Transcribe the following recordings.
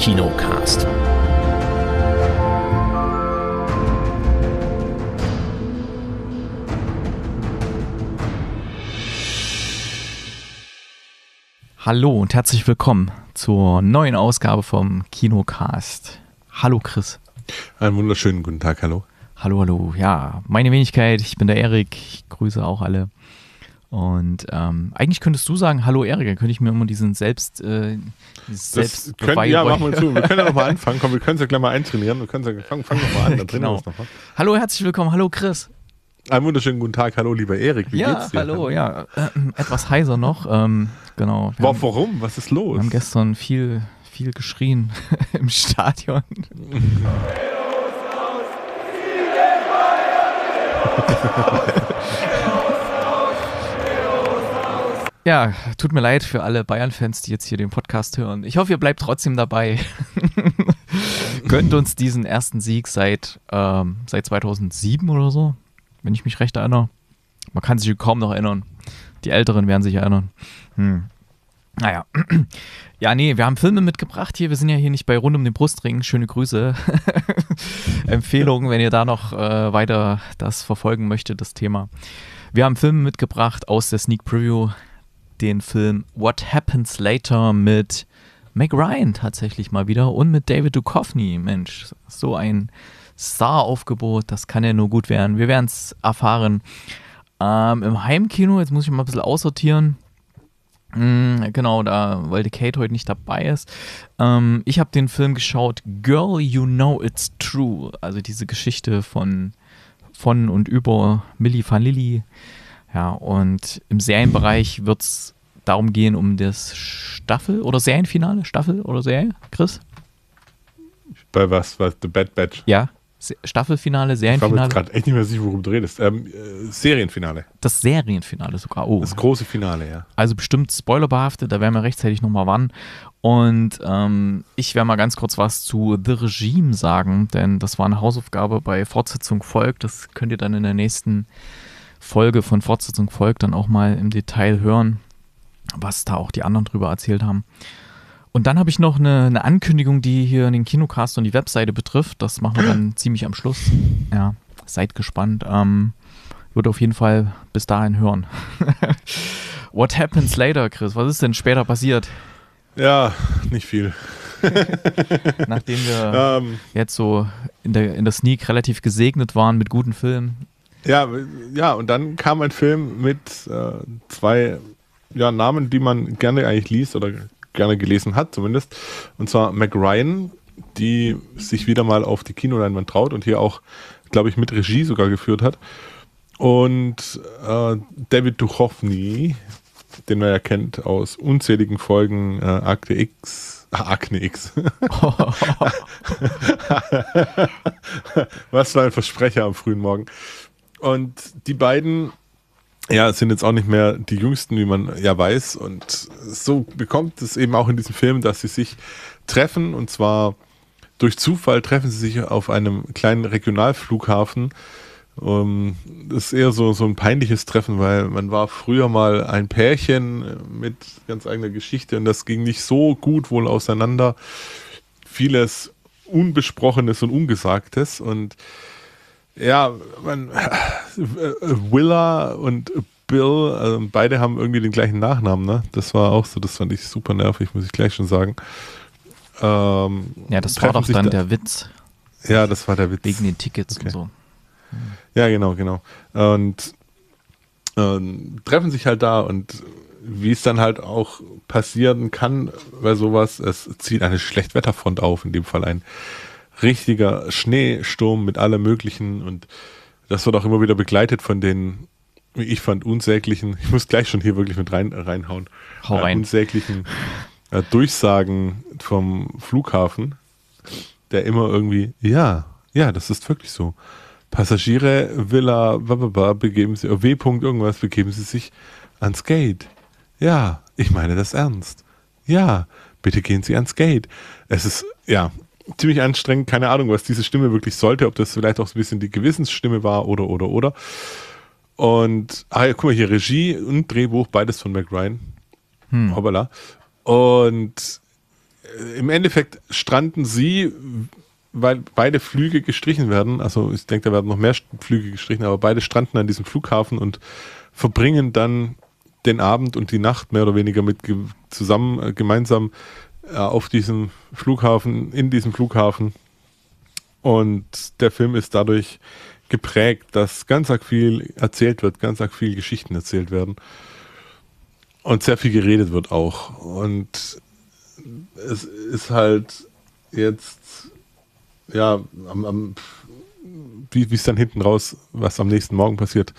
Kinocast. Hallo und herzlich willkommen zur neuen Ausgabe vom Kinocast. Hallo Chris. Einen wunderschönen guten Tag, hallo. Hallo, hallo. Ja, meine Wenigkeit, ich bin der Erik. Ich grüße auch alle und ähm, eigentlich könntest du sagen, hallo Erik, dann könnte ich mir immer diesen selbst, äh, dieses selbst können, Ja, machen wir zu. Wir können ja nochmal anfangen. Komm, wir können es ja gleich mal eintrainieren. Wir können es ja, fangen fang nochmal an. Da genau. noch mal. Hallo, herzlich willkommen. Hallo Chris. Einen wunderschönen guten Tag. Hallo, lieber Erik. Wie ja, geht's dir? Hallo, ja. Äh, äh etwas heiser noch. Ähm, genau. Wow, haben, warum? Was ist los? Wir haben gestern viel, viel geschrien im Stadion. Ja, tut mir leid für alle Bayern-Fans, die jetzt hier den Podcast hören. Ich hoffe, ihr bleibt trotzdem dabei. Gönnt uns diesen ersten Sieg seit, ähm, seit 2007 oder so, wenn ich mich recht erinnere. Man kann sich kaum noch erinnern. Die Älteren werden sich erinnern. Hm. Naja. Ja, nee, wir haben Filme mitgebracht hier. Wir sind ja hier nicht bei Rund um den Brustring. Schöne Grüße. Empfehlungen, wenn ihr da noch äh, weiter das verfolgen möchtet, das Thema. Wir haben Filme mitgebracht aus der Sneak Preview den Film What Happens Later mit Meg Ryan tatsächlich mal wieder und mit David Duchovny. Mensch, so ein Star-Aufgebot, das kann ja nur gut werden. Wir werden es erfahren. Ähm, Im Heimkino, jetzt muss ich mal ein bisschen aussortieren. Mhm, genau, da, weil die Kate heute nicht dabei ist. Ähm, ich habe den Film geschaut, Girl, You Know It's True. Also diese Geschichte von, von und über Millie Vanilli. Lilly ja, und im Serienbereich wird es darum gehen, um das Staffel- oder Serienfinale? Staffel oder Serie, Chris? Bei was? Was? The Bad Batch? Ja. Staffelfinale, Serienfinale. Ich habe gerade echt nicht mehr sicher, worum du redest. Ähm, äh, Serienfinale. Das Serienfinale sogar. Oh. Das große Finale, ja. Also bestimmt spoilerbehaftet, da werden wir rechtzeitig nochmal wann. Und ähm, ich werde mal ganz kurz was zu The Regime sagen, denn das war eine Hausaufgabe bei Fortsetzung folgt. Das könnt ihr dann in der nächsten äh, Folge von Fortsetzung folgt, dann auch mal im Detail hören, was da auch die anderen drüber erzählt haben. Und dann habe ich noch eine, eine, Ankündigung, die hier den Kinocast und die Webseite betrifft. Das machen wir dann ziemlich am Schluss. Ja, seid gespannt. Ähm, wird auf jeden Fall bis dahin hören. What happens later, Chris? Was ist denn später passiert? Ja, nicht viel. Nachdem wir um. Ähm. jetzt so in der, in der Sneak relativ gesegnet waren mit guten Filmen, ja, ja, und dann kam ein Film mit äh, zwei ja, Namen, die man gerne eigentlich liest oder gerne gelesen hat, zumindest. Und zwar Mac Ryan, die sich wieder mal auf die Kinoleinwand traut und hier auch, glaube ich, mit Regie sogar geführt hat. Und äh, David Duchovny, den man ja kennt aus unzähligen Folgen äh, Akte X. Ah, Akne X. Was für ein Versprecher am frühen Morgen. Und die beiden ja, sind jetzt auch nicht mehr die Jüngsten, wie man ja weiß. Und so bekommt es eben auch in diesem Film, dass sie sich treffen. Und zwar durch Zufall treffen sie sich auf einem kleinen Regionalflughafen. Um, ähm, das ist eher so, so ein peinliches Treffen, weil man war früher mal ein Pärchen mit ganz eigener Geschichte und das ging nicht so gut wohl auseinander. Vieles Unbesprochenes und Ungesagtes. Und ja, man, Willa und Bill, also beide haben irgendwie den gleichen Nachnamen, ne? Das war auch so, das fand ich super nervig, muss ich gleich schon sagen. Ähm, ja, das war doch dann da, der Witz. Ja, das war der Witz. Wegen den Tickets okay. und so. Ja, genau, genau. Und ähm, treffen sich halt da und wie es dann halt auch passieren kann bei sowas, es zieht eine Schlechtwetterfront auf, in dem Fall ein richtiger Schneesturm mit allem Möglichen und das wird auch immer wieder begleitet von den, wie ich fand, unsäglichen, ich muss gleich schon hier wirklich mit rein, reinhauen, Hau äh, rein. Äh, unsäglichen äh, Durchsagen vom Flughafen, der immer irgendwie, ja, ja, das ist wirklich so. Passagiere, Villa, bababa, begeben sie, W. irgendwas, begeben sie sich ans Gate. Ja, ich meine das ernst. Ja, bitte gehen Sie ans Gate. Es ist, ja, ziemlich anstrengend. Keine Ahnung, was diese Stimme wirklich sollte, ob das vielleicht auch so ein bisschen die Gewissensstimme war oder, oder, oder. Und, ah ja, guck mal hier, Regie und Drehbuch, beides von Mac Hm. Hoppala. Und äh, im Endeffekt stranden sie, weil beide Flüge gestrichen werden. Also ich denke, da werden noch mehr Flüge gestrichen, aber beide stranden an diesem Flughafen und verbringen dann den Abend und die Nacht mehr oder weniger mit zusammen äh, gemeinsam äh, auf diesem Flughafen, in diesem Flughafen. Und der Film ist dadurch geprägt, dass ganz arg viel erzählt wird, ganz arg viel Geschichten erzählt werden. Und sehr viel geredet wird auch. Und es ist halt jetzt, ja, am, am, wie es dann hinten raus, was am nächsten Morgen passiert,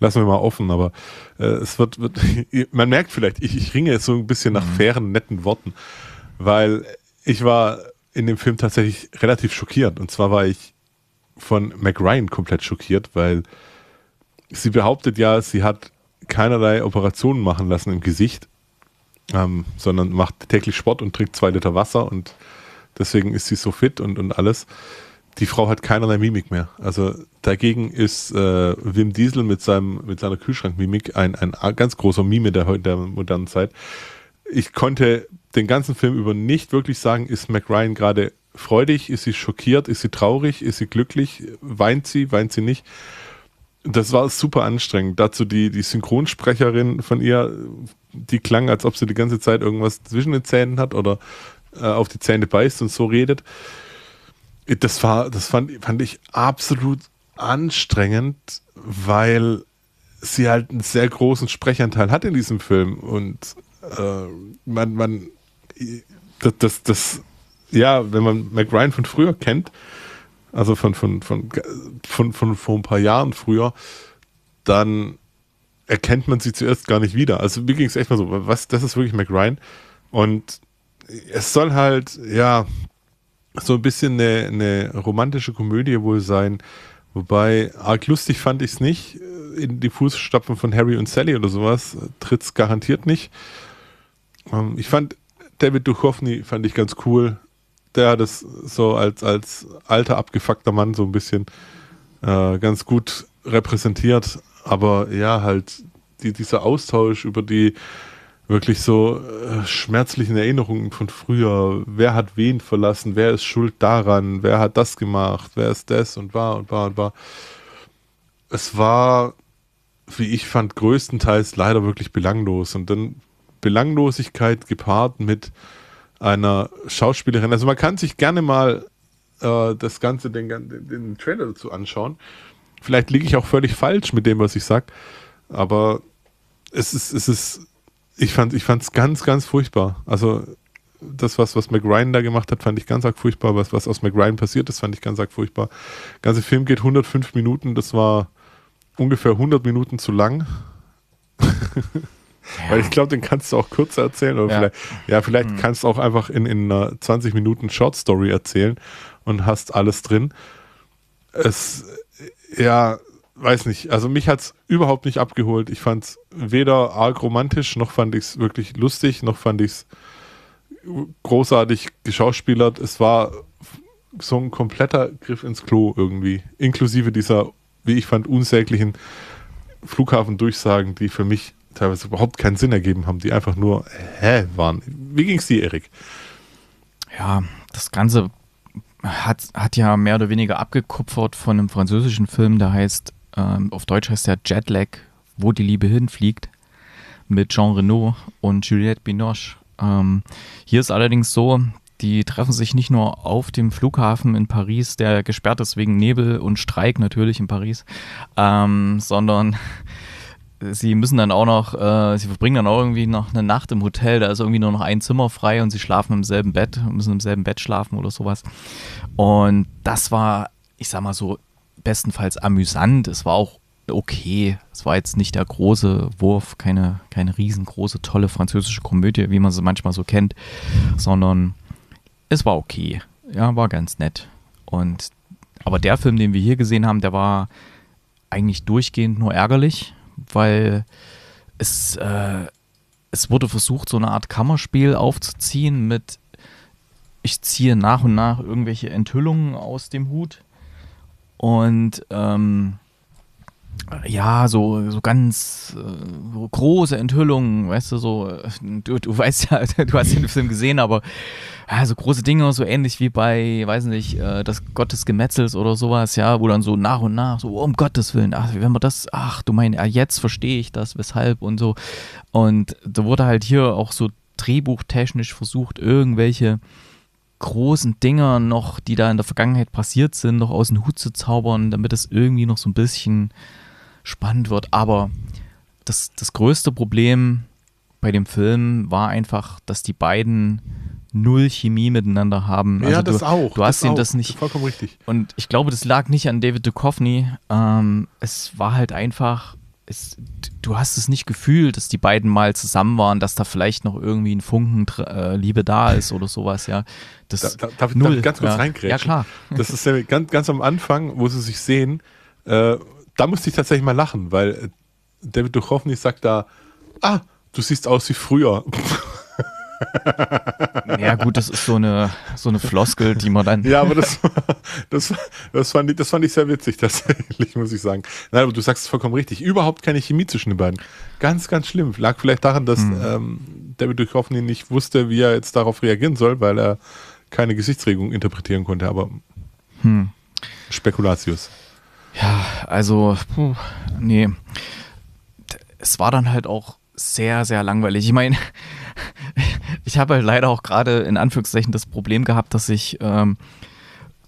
lassen wir mal offen. Aber äh, es wird, wird man merkt vielleicht, ich, ich ringe jetzt so ein bisschen nach mhm. fairen, netten Worten weil ich war in dem Film tatsächlich relativ schockiert. Und zwar war ich von Mac Ryan komplett schockiert, weil sie behauptet ja, sie hat keinerlei Operationen machen lassen im Gesicht, ähm, sondern macht täglich Sport und trinkt zwei Liter Wasser und deswegen ist sie so fit und, und alles. Die Frau hat keinerlei Mimik mehr. Also dagegen ist äh, Wim Diesel mit, seinem, mit seiner Kühlschrankmimik ein, ein ganz großer Mime der, der modernen Zeit. Ich konnte den ganzen Film über nicht wirklich sagen, ist Mac Ryan gerade freudig, ist sie schockiert, ist sie traurig, ist sie glücklich, weint sie, weint sie nicht. Das war super anstrengend. Dazu die, die Synchronsprecherin von ihr, die klang, als ob sie die ganze Zeit irgendwas zwischen den Zähnen hat oder äh, auf die Zähne beißt und so redet. Das war, das fand, fand ich absolut anstrengend, weil sie halt einen sehr großen Sprechanteil hat in diesem Film und äh, man, man das, das, das, ja, wenn man McRyan von früher kennt, also von, von, von, von, von vor ein paar Jahren früher, dann erkennt man sie zuerst gar nicht wieder. Also mir ging es echt mal so, was, das ist wirklich McRyan. Und es soll halt, ja, so ein bisschen eine, eine romantische Komödie wohl sein. Wobei, arg lustig fand ich es nicht. In die Fußstapfen von Harry und Sally oder sowas äh, tritt es garantiert nicht. Ähm, ich fand David Duchovny fand ich ganz cool. Der hat es so als, als alter, abgefuckter Mann so ein bisschen äh, ganz gut repräsentiert. Aber ja, halt die, dieser Austausch über die wirklich so äh, schmerzlichen Erinnerungen von früher. Wer hat wen verlassen? Wer ist schuld daran? Wer hat das gemacht? Wer ist das und war und war und war? Es war, wie ich fand, größtenteils leider wirklich belanglos. Und dann Belanglosigkeit gepaart mit einer Schauspielerin. Also man kann sich gerne mal äh, das Ganze, den, den, den Trailer dazu anschauen. Vielleicht liege ich auch völlig falsch mit dem, was ich sage, aber es ist, es ist, ich fand es ganz, ganz furchtbar. Also das, was, was McRyan da gemacht hat, fand ich ganz arg furchtbar. Was, was aus McRyan passiert ist, fand ich ganz arg furchtbar. Der ganze Film geht 105 Minuten, das war ungefähr 100 Minuten zu lang. Ja. Weil ich glaube, den kannst du auch kürzer erzählen. Oder ja. vielleicht, ja, vielleicht hm. kannst du auch einfach in, in einer 20 Minuten Short Story erzählen und hast alles drin. Es, ja, weiß nicht. Also mich hat es überhaupt nicht abgeholt. Ich fand es weder arg romantisch, noch fand ich es wirklich lustig, noch fand ich es großartig geschauspielert. Es war so ein kompletter Griff ins Klo irgendwie. Inklusive dieser, wie ich fand, unsäglichen Flughafendurchsagen, die für mich teilweise überhaupt keinen Sinn ergeben haben, die einfach nur hä waren. Wie ging es dir, Erik? Ja, das Ganze hat, hat ja mehr oder weniger abgekupfert von einem französischen Film, der heißt, ähm, auf Deutsch heißt der Jetlag, wo die Liebe hinfliegt, mit Jean Reno und Juliette Binoche. Ähm, hier ist allerdings so, die treffen sich nicht nur auf dem Flughafen in Paris, der gesperrt ist wegen Nebel und Streik natürlich in Paris, ähm, sondern sie müssen dann auch noch, äh, sie verbringen dann auch irgendwie noch eine Nacht im Hotel, da ist irgendwie nur noch ein Zimmer frei und sie schlafen im selben Bett, müssen im selben Bett schlafen oder sowas. Und das war, ich sag mal so, bestenfalls amüsant. Es war auch okay. Es war jetzt nicht der große Wurf, keine, keine riesengroße, tolle französische Komödie, wie man sie manchmal so kennt, sondern es war okay. Ja, war ganz nett. Und aber der Film, den wir hier gesehen haben, der war eigentlich durchgehend nur ärgerlich weil es, äh, es wurde versucht, so eine Art Kammerspiel aufzuziehen mit, ich ziehe nach und nach irgendwelche Enthüllungen aus dem Hut und ähm, ja, so, so ganz äh, so große Enthüllungen, weißt du, so, du, du weißt ja, du hast den Film gesehen, aber ja, so große Dinge, so ähnlich wie bei, weiß nicht, äh, das Gott des Gemetzels oder sowas, ja, wo dann so nach und nach, so, um Gottes Willen, ach, wenn man das, ach, du meinst, ja, jetzt verstehe ich das, weshalb und so. Und da wurde halt hier auch so drehbuchtechnisch versucht, irgendwelche großen Dinger noch, die da in der Vergangenheit passiert sind, noch aus dem Hut zu zaubern, damit es irgendwie noch so ein bisschen spannend wird. Aber das, das größte Problem bei dem Film war einfach, dass die beiden null Chemie miteinander haben. Also ja, das auch. Du hast ihn auch. das nicht. Vollkommen richtig. Und ich glaube, das lag nicht an David Duchovny. Ähm, es war halt einfach, es, du hast es nicht gefühlt, dass die beiden mal zusammen waren, dass da vielleicht noch irgendwie ein Funken äh, Liebe da ist oder sowas, ja. Das da, da, darf, null. darf ich ganz kurz ja. reingrätschen? Ja, klar. Das ist ja ganz, ganz am Anfang, wo sie sich sehen, äh, da musste ich tatsächlich mal lachen, weil äh, David Duchovny sagt da, ah, du siehst aus wie früher. Ja, gut, das ist so eine, so eine Floskel, die man dann. Ja, aber das, das, das, fand ich, das fand ich sehr witzig, tatsächlich, muss ich sagen. Nein, aber du sagst es vollkommen richtig. Überhaupt keine Chemie zwischen den beiden. Ganz, ganz schlimm. Lag vielleicht daran, dass hm. ähm, David Duchovny nicht wusste, wie er jetzt darauf reagieren soll, weil er keine Gesichtsregung interpretieren konnte, aber hm. Spekulatius. Ja, also, puh, nee. Es war dann halt auch sehr, sehr langweilig. Ich meine, ich habe halt leider auch gerade in Anführungszeichen das Problem gehabt, dass ich ähm,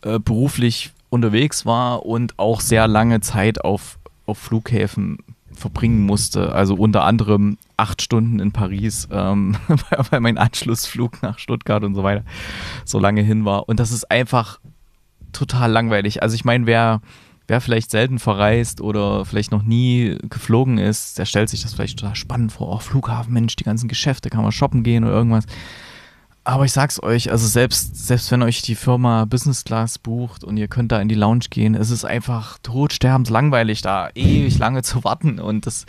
äh, beruflich unterwegs war und auch sehr lange Zeit auf, auf Flughäfen verbringen musste. Also unter anderem acht Stunden in Paris, ähm, weil, weil mein Anschlussflug nach Stuttgart und so weiter so lange hin war. Und das ist einfach total langweilig. Also ich meine, wer wer vielleicht selten verreist oder vielleicht noch nie geflogen ist, der stellt sich das vielleicht total spannend vor. Oh, Flughafen, Mensch, die ganzen Geschäfte, kann man shoppen gehen oder irgendwas. Aber ich sag's euch, also selbst, selbst wenn euch die Firma Business Class bucht und ihr könnt da in die Lounge gehen, es ist einfach totsterbenslangweilig da, ewig lange zu warten und das,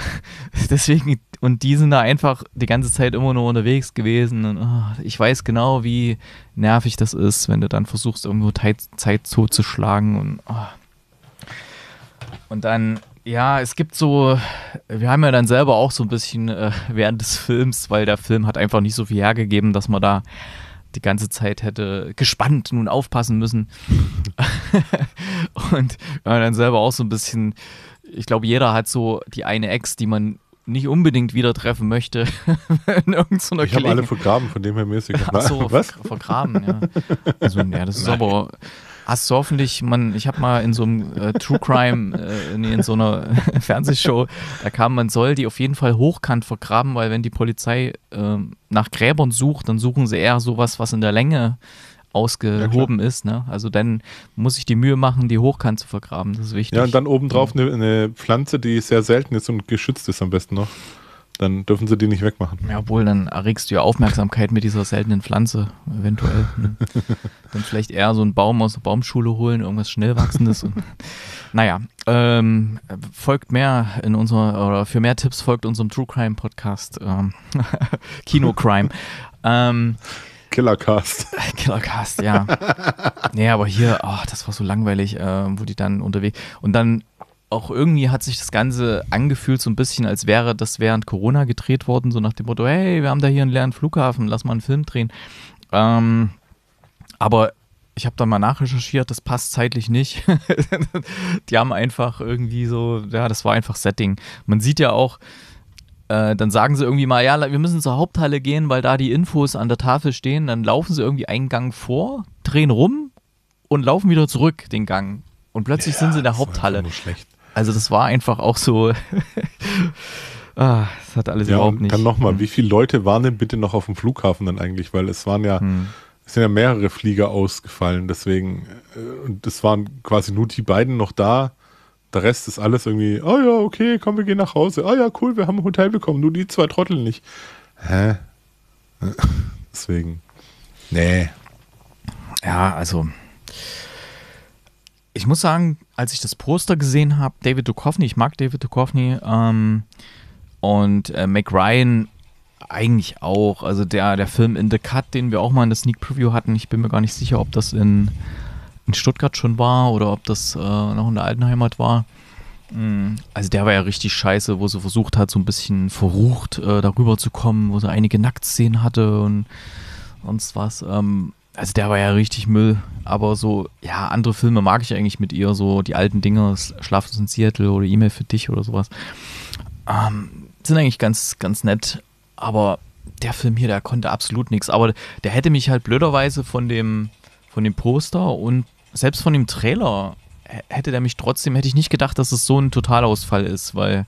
deswegen, und die sind da einfach die ganze Zeit immer nur unterwegs gewesen und oh, ich weiß genau, wie nervig das ist, wenn du dann versuchst, irgendwo Zeit, zuzuschlagen und oh. Und dann, ja, es gibt so, wir haben ja dann selber auch so ein bisschen äh, während des Films, weil der Film hat einfach nicht so viel hergegeben, dass man da die ganze Zeit hätte gespannt nun aufpassen müssen. und wir haben dann selber auch so ein bisschen, ich glaube, jeder hat so die eine Ex, die man nicht unbedingt wieder treffen möchte. in irgendeiner ich habe alle vergraben, von dem her mäßig. Ach so, was? vergraben, ja. Also, ja, das ist Nein. aber Hast du hoffentlich, man, ich habe mal in so einem äh, True Crime, äh, nee, in so einer Fernsehshow, da kam, man soll die auf jeden Fall hochkant vergraben, weil wenn die Polizei äh, nach Gräbern sucht, dann suchen sie eher sowas, was in der Länge ausgehoben ja, ist. Ne? Also dann muss ich die Mühe machen, die hochkant zu vergraben. Das ist wichtig. Ja, und dann obendrauf genau. eine, eine Pflanze, die sehr selten ist und geschützt ist am besten noch dann dürfen sie die nicht wegmachen. Ja, obwohl, dann erregst du ja Aufmerksamkeit mit dieser seltenen Pflanze, eventuell. Ne? dann vielleicht eher so einen Baum aus der Baumschule holen, irgendwas Schnellwachsendes. und, naja, ähm, folgt mehr in unserer, oder für mehr Tipps folgt unserem True Crime Podcast, ähm, Kino Crime. ähm, Killercast. Killercast, ja. nee, aber hier, oh, das war so langweilig, äh, wo die dann unterwegs. Und dann auch irgendwie hat sich das Ganze angefühlt, so ein bisschen, als wäre das während Corona gedreht worden, so nach dem Motto, hey, wir haben da hier einen leeren Flughafen, lass mal einen Film drehen. Ähm, aber ich habe da mal nachrecherchiert, das passt zeitlich nicht. die haben einfach irgendwie so, ja, das war einfach Setting. Man sieht ja auch, äh, dann sagen sie irgendwie mal, ja, wir müssen zur Haupthalle gehen, weil da die Infos an der Tafel stehen. Dann laufen sie irgendwie einen Gang vor, drehen rum und laufen wieder zurück den Gang. Und plötzlich ja, sind sie in der Haupthalle. Also das war einfach auch so. ah, das hat alles ja, überhaupt nicht. Dann nochmal, wie hm. viele Leute waren denn bitte noch auf dem Flughafen dann eigentlich? Weil es waren ja, hm. es sind ja mehrere Flieger ausgefallen, deswegen, äh, und es waren quasi nur die beiden noch da. Der Rest ist alles irgendwie, oh ja, okay, komm, wir gehen nach Hause. Oh ja, cool, wir haben ein Hotel bekommen, nur die zwei Trottel nicht. Hä? Deswegen. Nee. Ja, also ich muss sagen, als ich das Poster gesehen habe, David Duchovny, ich mag David Duchovny ähm, und äh, Mac Ryan eigentlich auch. Also der, der Film In the Cut, den wir auch mal in der Sneak Preview hatten, ich bin mir gar nicht sicher, ob das in, in Stuttgart schon war oder ob das äh, noch in der alten Heimat war. Mm, also der war ja richtig scheiße, wo sie versucht hat, so ein bisschen verrucht äh, darüber zu kommen, wo sie einige Nacktszenen hatte und sonst was. Ähm, also der war ja richtig Müll, aber so, ja, andere Filme mag ich eigentlich mit ihr, so die alten Dinger, Schlaflos in Seattle oder E-Mail für dich oder sowas. Ähm, sind eigentlich ganz, ganz nett, aber der Film hier, der konnte absolut nichts. Aber der hätte mich halt blöderweise von dem, von dem Poster und selbst von dem Trailer hätte der mich trotzdem, hätte ich nicht gedacht, dass es so ein Totalausfall ist, weil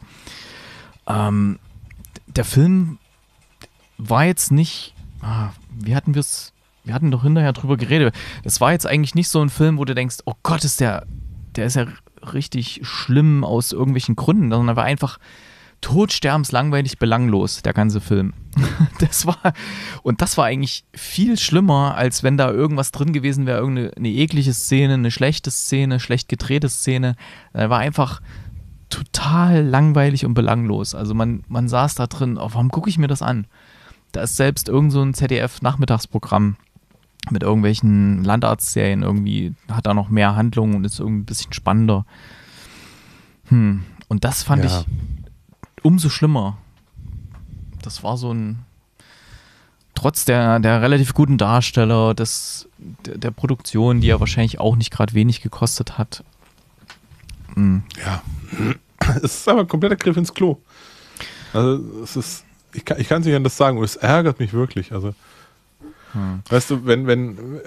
ähm, der Film war jetzt nicht, ah, wie hatten wir es wir hatten doch hinterher drüber geredet. Das war jetzt eigentlich nicht so ein Film, wo du denkst, oh Gott, ist der, der ist ja richtig schlimm aus irgendwelchen Gründen, sondern er war einfach totsterbenslangweilig belanglos, der ganze Film. Das war, und das war eigentlich viel schlimmer, als wenn da irgendwas drin gewesen wäre, irgendeine eklige Szene, eine schlechte Szene, schlecht gedrehte Szene. Er war einfach total langweilig und belanglos. Also man, man saß da drin, oh, warum gucke ich mir das an? Da ist selbst irgend so ein ZDF-Nachmittagsprogramm mit irgendwelchen Landarztserien irgendwie, hat da noch mehr Handlungen und ist irgendwie ein bisschen spannender. Hm. Und das fand ja. ich umso schlimmer. Das war so ein, trotz der, der relativ guten Darsteller, des, der, der Produktion, die ja wahrscheinlich auch nicht gerade wenig gekostet hat. Hm. Ja, es ist aber ein kompletter Griff ins Klo. Also es ist, ich kann es nicht anders sagen, und es ärgert mich wirklich. Also hm. Weißt du, wenn, wenn,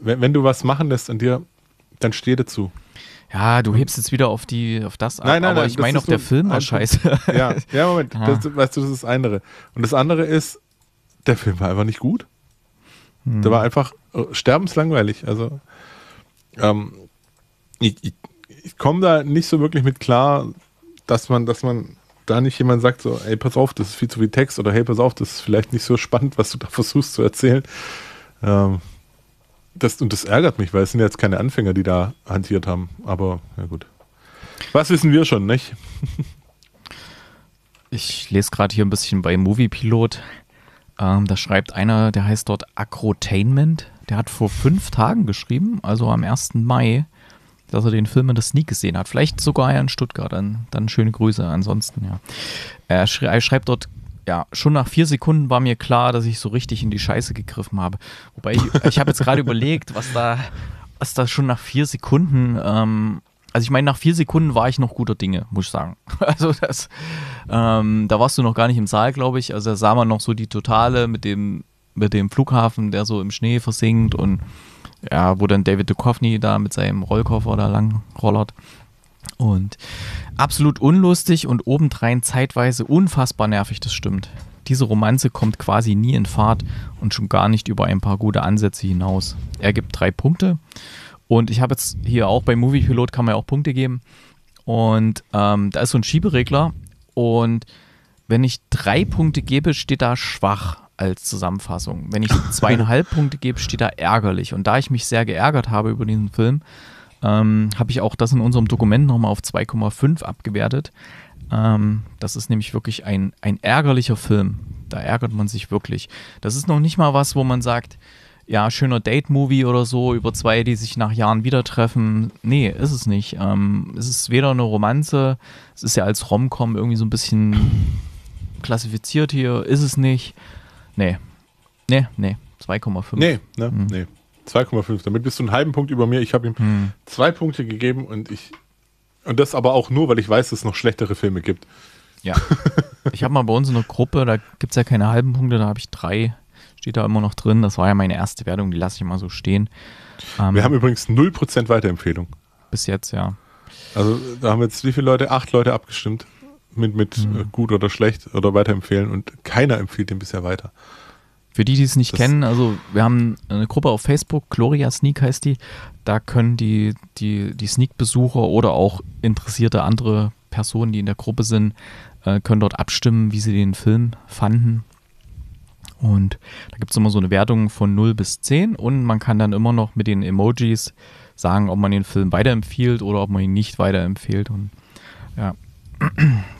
wenn, wenn, du was machen lässt an dir, dann steh dazu. Ja, du hebst jetzt wieder auf die auf das ab, nein, nein, aber nein, ich meine auch der Film war scheiße. Ja, ja Moment, ah. das, weißt du, das ist das andere. Und das andere ist, der Film war einfach nicht gut. Hm. Der war einfach äh, sterbenslangweilig. Also ähm, ich, ich, ich komme da nicht so wirklich mit klar, dass man, dass man da nicht jemand sagt, so, ey, pass auf, das ist viel zu viel Text oder hey, pass auf, das ist vielleicht nicht so spannend, was du da versuchst zu erzählen. Ähm, das, und das ärgert mich, weil es sind jetzt keine Anfänger, die da hantiert haben. Aber ja gut. Was wissen wir schon, nicht? ich lese gerade hier ein bisschen bei Moviepilot. Ähm, da schreibt einer, der heißt dort Acrotainment. Der hat vor fünf Tagen geschrieben, also am 1. Mai, dass er den Film in das nie gesehen hat. Vielleicht sogar in Stuttgart. Dann, dann schöne Grüße. Ansonsten, ja. Er, schrei er schreibt dort ja, schon nach vier Sekunden war mir klar, dass ich so richtig in die Scheiße gegriffen habe. Wobei ich, ich habe jetzt gerade überlegt, was da, was da schon nach vier Sekunden, ähm, also ich meine, nach vier Sekunden war ich noch guter Dinge, muss ich sagen. Also das, ähm, da warst du noch gar nicht im Saal, glaube ich. Also da sah man noch so die Totale mit dem, mit dem Flughafen, der so im Schnee versinkt und ja, wo dann David Duchovny da mit seinem Rollkoffer da lang rollert. Und absolut unlustig und obendrein zeitweise unfassbar nervig, das stimmt. Diese Romanze kommt quasi nie in Fahrt und schon gar nicht über ein paar gute Ansätze hinaus. Er gibt drei Punkte und ich habe jetzt hier auch bei Movie Pilot kann man ja auch Punkte geben. Und ähm, da ist so ein Schieberegler und wenn ich drei Punkte gebe, steht da schwach als Zusammenfassung. Wenn ich zweieinhalb Punkte gebe, steht da ärgerlich. Und da ich mich sehr geärgert habe über diesen Film, ähm, habe ich auch das in unserem Dokument nochmal auf 2,5 abgewertet. Ähm, das ist nämlich wirklich ein, ein ärgerlicher Film. Da ärgert man sich wirklich. Das ist noch nicht mal was, wo man sagt, ja, schöner Date-Movie oder so, über zwei, die sich nach Jahren wieder treffen. Nee, ist es nicht. Ähm, es ist weder eine Romanze, es ist ja als Rom-Com irgendwie so ein bisschen klassifiziert hier, ist es nicht. Nee. Nee, nee. 2,5. Nee, ne? Hm. Nee. 2,5. Damit bist du einen halben Punkt über mir. Ich habe ihm hm. zwei Punkte gegeben und ich. Und das aber auch nur, weil ich weiß, dass es noch schlechtere Filme gibt. Ja. ich habe mal bei uns in der Gruppe, da gibt es ja keine halben Punkte, da habe ich drei. Steht da immer noch drin. Das war ja meine erste Wertung, die lasse ich mal so stehen. Ähm, wir haben übrigens 0% Weiterempfehlung. Bis jetzt, ja. Also da haben jetzt wie viele Leute? Acht Leute abgestimmt mit, mit äh, mhm. gut oder schlecht oder weiterempfehlen und keiner empfiehlt den bisher weiter. Für die, die es nicht das kennen, also wir haben eine Gruppe auf Facebook, Gloria Sneak heißt die. Da können die, die, die Sneak-Besucher oder auch interessierte andere Personen, die in der Gruppe sind, äh, können dort abstimmen, wie sie den Film fanden. Und da gibt es immer so eine Wertung von 0 bis 10 und man kann dann immer noch mit den Emojis sagen, ob man den Film weiterempfiehlt oder ob man ihn nicht weiterempfiehlt. Und ja,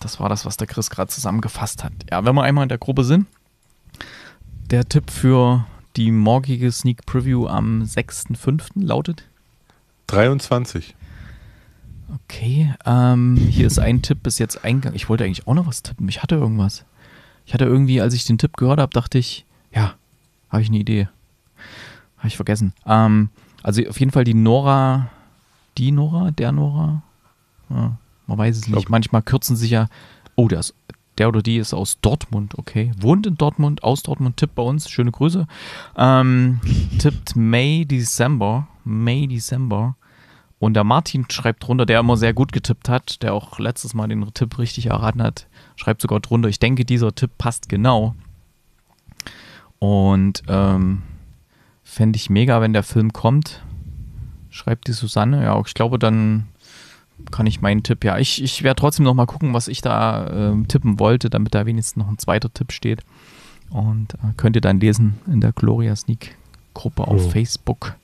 das war das, was der Chris gerade zusammengefasst hat. Ja, wenn wir einmal in der Gruppe sind, der Tipp für die morgige Sneak Preview am 6.5. lautet? 23. Okay, ähm, hier ist ein Tipp bis jetzt eingegangen. Ich wollte eigentlich auch noch was tippen. Ich hatte irgendwas. Ich hatte irgendwie, als ich den Tipp gehört habe, dachte ich, ja, habe ich eine Idee. Habe ich vergessen. Ähm, also auf jeden Fall die Nora, die Nora, der Nora. Ja, man weiß es nicht. Manchmal kürzen sich ja, oh, der, ist, der oder die ist aus Dortmund, okay. Wohnt in Dortmund, aus Dortmund, tippt bei uns, schöne Grüße. Ähm, tippt May, December, May, December. Und der Martin schreibt drunter, der immer sehr gut getippt hat, der auch letztes Mal den Tipp richtig erraten hat, schreibt sogar drunter, ich denke, dieser Tipp passt genau. Und ähm, fände ich mega, wenn der Film kommt, schreibt die Susanne. Ja, ich glaube, dann kann ich meinen Tipp, ja. Ich, ich werde trotzdem nochmal gucken, was ich da äh, tippen wollte, damit da wenigstens noch ein zweiter Tipp steht. Und äh, könnt ihr dann lesen in der Gloria Sneak Gruppe auf oh. Facebook.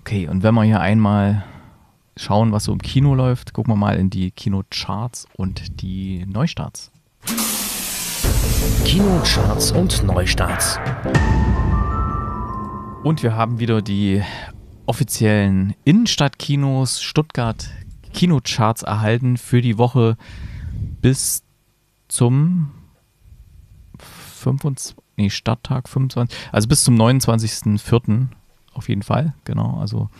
Okay, und wenn wir hier einmal schauen, was so im Kino läuft, gucken wir mal in die Kinocharts und die Neustarts. Kinocharts und Neustarts. Und wir haben wieder die offiziellen Innenstadtkinos Stuttgart Kinocharts erhalten für die Woche bis zum 25, nee, Stadttag 25, also bis zum 29.04. auf jeden Fall, genau. Also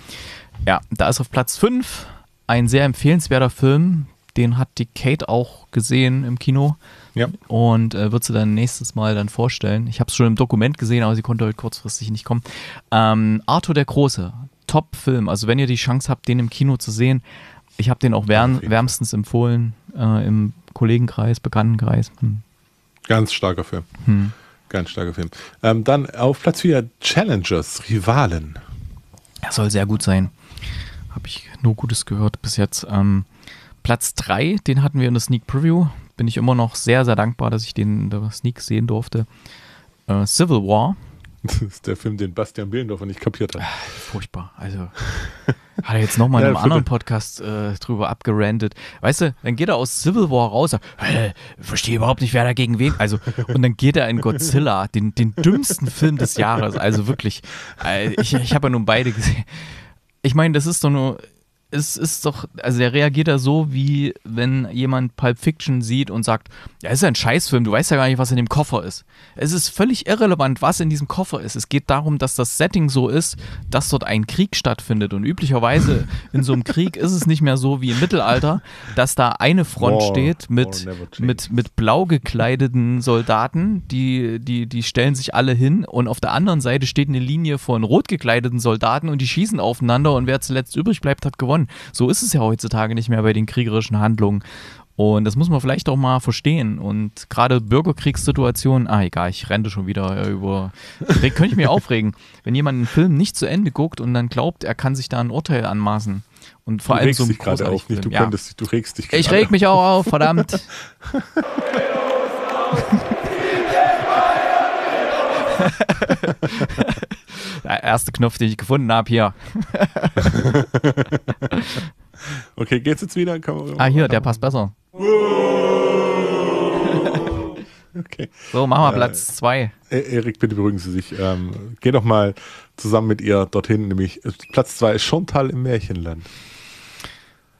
ja, da ist auf Platz 5 ein sehr empfehlenswerter Film, den hat die Kate auch gesehen im Kino ja. und äh, wird sie dann nächstes Mal dann vorstellen. Ich habe es schon im Dokument gesehen, aber sie konnte heute kurzfristig nicht kommen. Ähm, Arthur der Große, Top-Film. Also wenn ihr die Chance habt, den im Kino zu sehen, ich habe den auch wärm, wärmstens empfohlen äh, im Kollegenkreis, Bekanntenkreis. Hm. Ganz starker Film. Hm. Ganz starker Film. Ähm, dann auf Platz 4 Challengers, Rivalen. Er soll sehr gut sein. Habe ich nur Gutes gehört bis jetzt. Ähm, Platz 3, den hatten wir in der Sneak Preview. Bin ich immer noch sehr, sehr dankbar, dass ich den in der Sneak sehen durfte. Äh, Civil War das ist der Film, den Bastian Billendorfer nicht kapiert hat. Furchtbar. Also hat er jetzt nochmal in einem ja, anderen Podcast äh, drüber abgerandet. Weißt du, dann geht er aus Civil War raus, sagt, verstehe überhaupt nicht, wer dagegen wen. Also, und dann geht er in Godzilla, den, den dümmsten Film des Jahres. Also wirklich, äh, ich, ich habe ja nun beide gesehen. Ich meine, das ist doch nur, es ist doch, also der reagiert da so, wie wenn jemand Pulp Fiction sieht und sagt, ja, ist ja ein Scheißfilm, du weißt ja gar nicht, was in dem Koffer ist. Es ist völlig irrelevant, was in diesem Koffer ist. Es geht darum, dass das Setting so ist, dass dort ein Krieg stattfindet. Und üblicherweise in so einem Krieg ist es nicht mehr so wie im Mittelalter, dass da eine Front war, steht mit, mit, mit blau gekleideten Soldaten, die, die, die stellen sich alle hin und auf der anderen Seite steht eine Linie von rot gekleideten Soldaten und die schießen aufeinander und wer zuletzt übrig bleibt, hat gewonnen an. So ist es ja heutzutage nicht mehr bei den kriegerischen Handlungen. Und das muss man vielleicht auch mal verstehen. Und gerade Bürgerkriegssituationen, ah egal, ich rende schon wieder über. könnte ich mir aufregen, wenn jemand einen Film nicht zu Ende guckt und dann glaubt, er kann sich da ein Urteil anmaßen. Und vor du allem regst so dich gerade auch nicht? Du, ja. könntest, du regst dich gerade Ich reg mich auch auf, verdammt. erste Knopf, den ich gefunden habe, hier. okay, geht's jetzt wieder? ah, hier, der passt besser. Okay. So, machen wir äh, Platz zwei. E-, Erik, bitte beruhigen Sie sich. Ähm, geh doch mal zusammen mit ihr dorthin, nämlich äh, Platz 2 ist Chantal im Märchenland.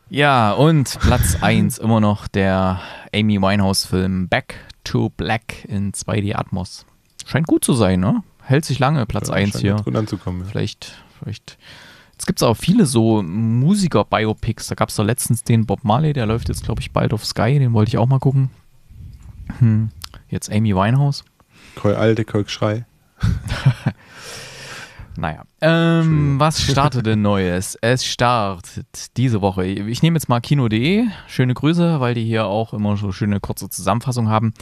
Ja, und Platz 1 immer noch der Amy Winehouse-Film Back to Black in 2D Atmos. Scheint gut zu sein, ne? hält sich lange Platz 1 hier. Gut anzukommen, ja. Vielleicht, vielleicht. Es gibt auch viele so Musiker-Biopics. Da gab es doch letztens den Bob Marley, der läuft jetzt, glaube ich, bald auf Sky. Den wollte ich auch mal gucken. Hm. Jetzt Amy Winehouse. Keu alte, Keu Schrei. Naja. Ähm, was startet denn Neues? Es startet diese Woche. Ich nehme jetzt mal kino.de. Schöne Grüße, weil die hier auch immer so schöne kurze Zusammenfassungen haben.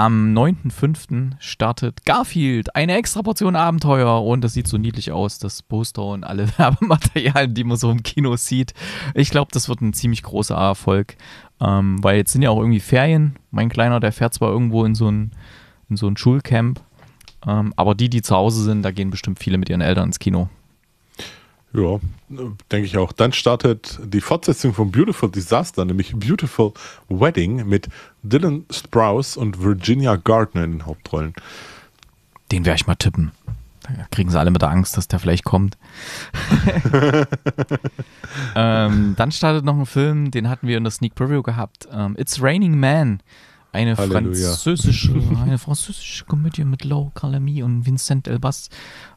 Am 9.5. startet Garfield, eine extra Portion Abenteuer und das sieht so niedlich aus, das Poster und alle Werbematerialien, die man so im Kino sieht. Ich glaube, das wird ein ziemlich großer Erfolg, ähm, weil jetzt sind ja auch irgendwie Ferien. Mein Kleiner, der fährt zwar irgendwo in so ein, in so ein Schulcamp, ähm, aber die, die zu Hause sind, da gehen bestimmt viele mit ihren Eltern ins Kino. Ja, denke ich auch. Dann startet die Fortsetzung von Beautiful Disaster, nämlich Beautiful Wedding mit Dylan Sprouse und Virginia Gardner in den Hauptrollen. Den werde ich mal tippen. Da kriegen sie alle mit der Angst, dass der vielleicht kommt. ähm, dann startet noch ein Film, den hatten wir in der Sneak Preview gehabt. Ähm, It's Raining Man eine Halleluja. französische, eine französische Komödie mit Laura Calamy und Vincent Elbas,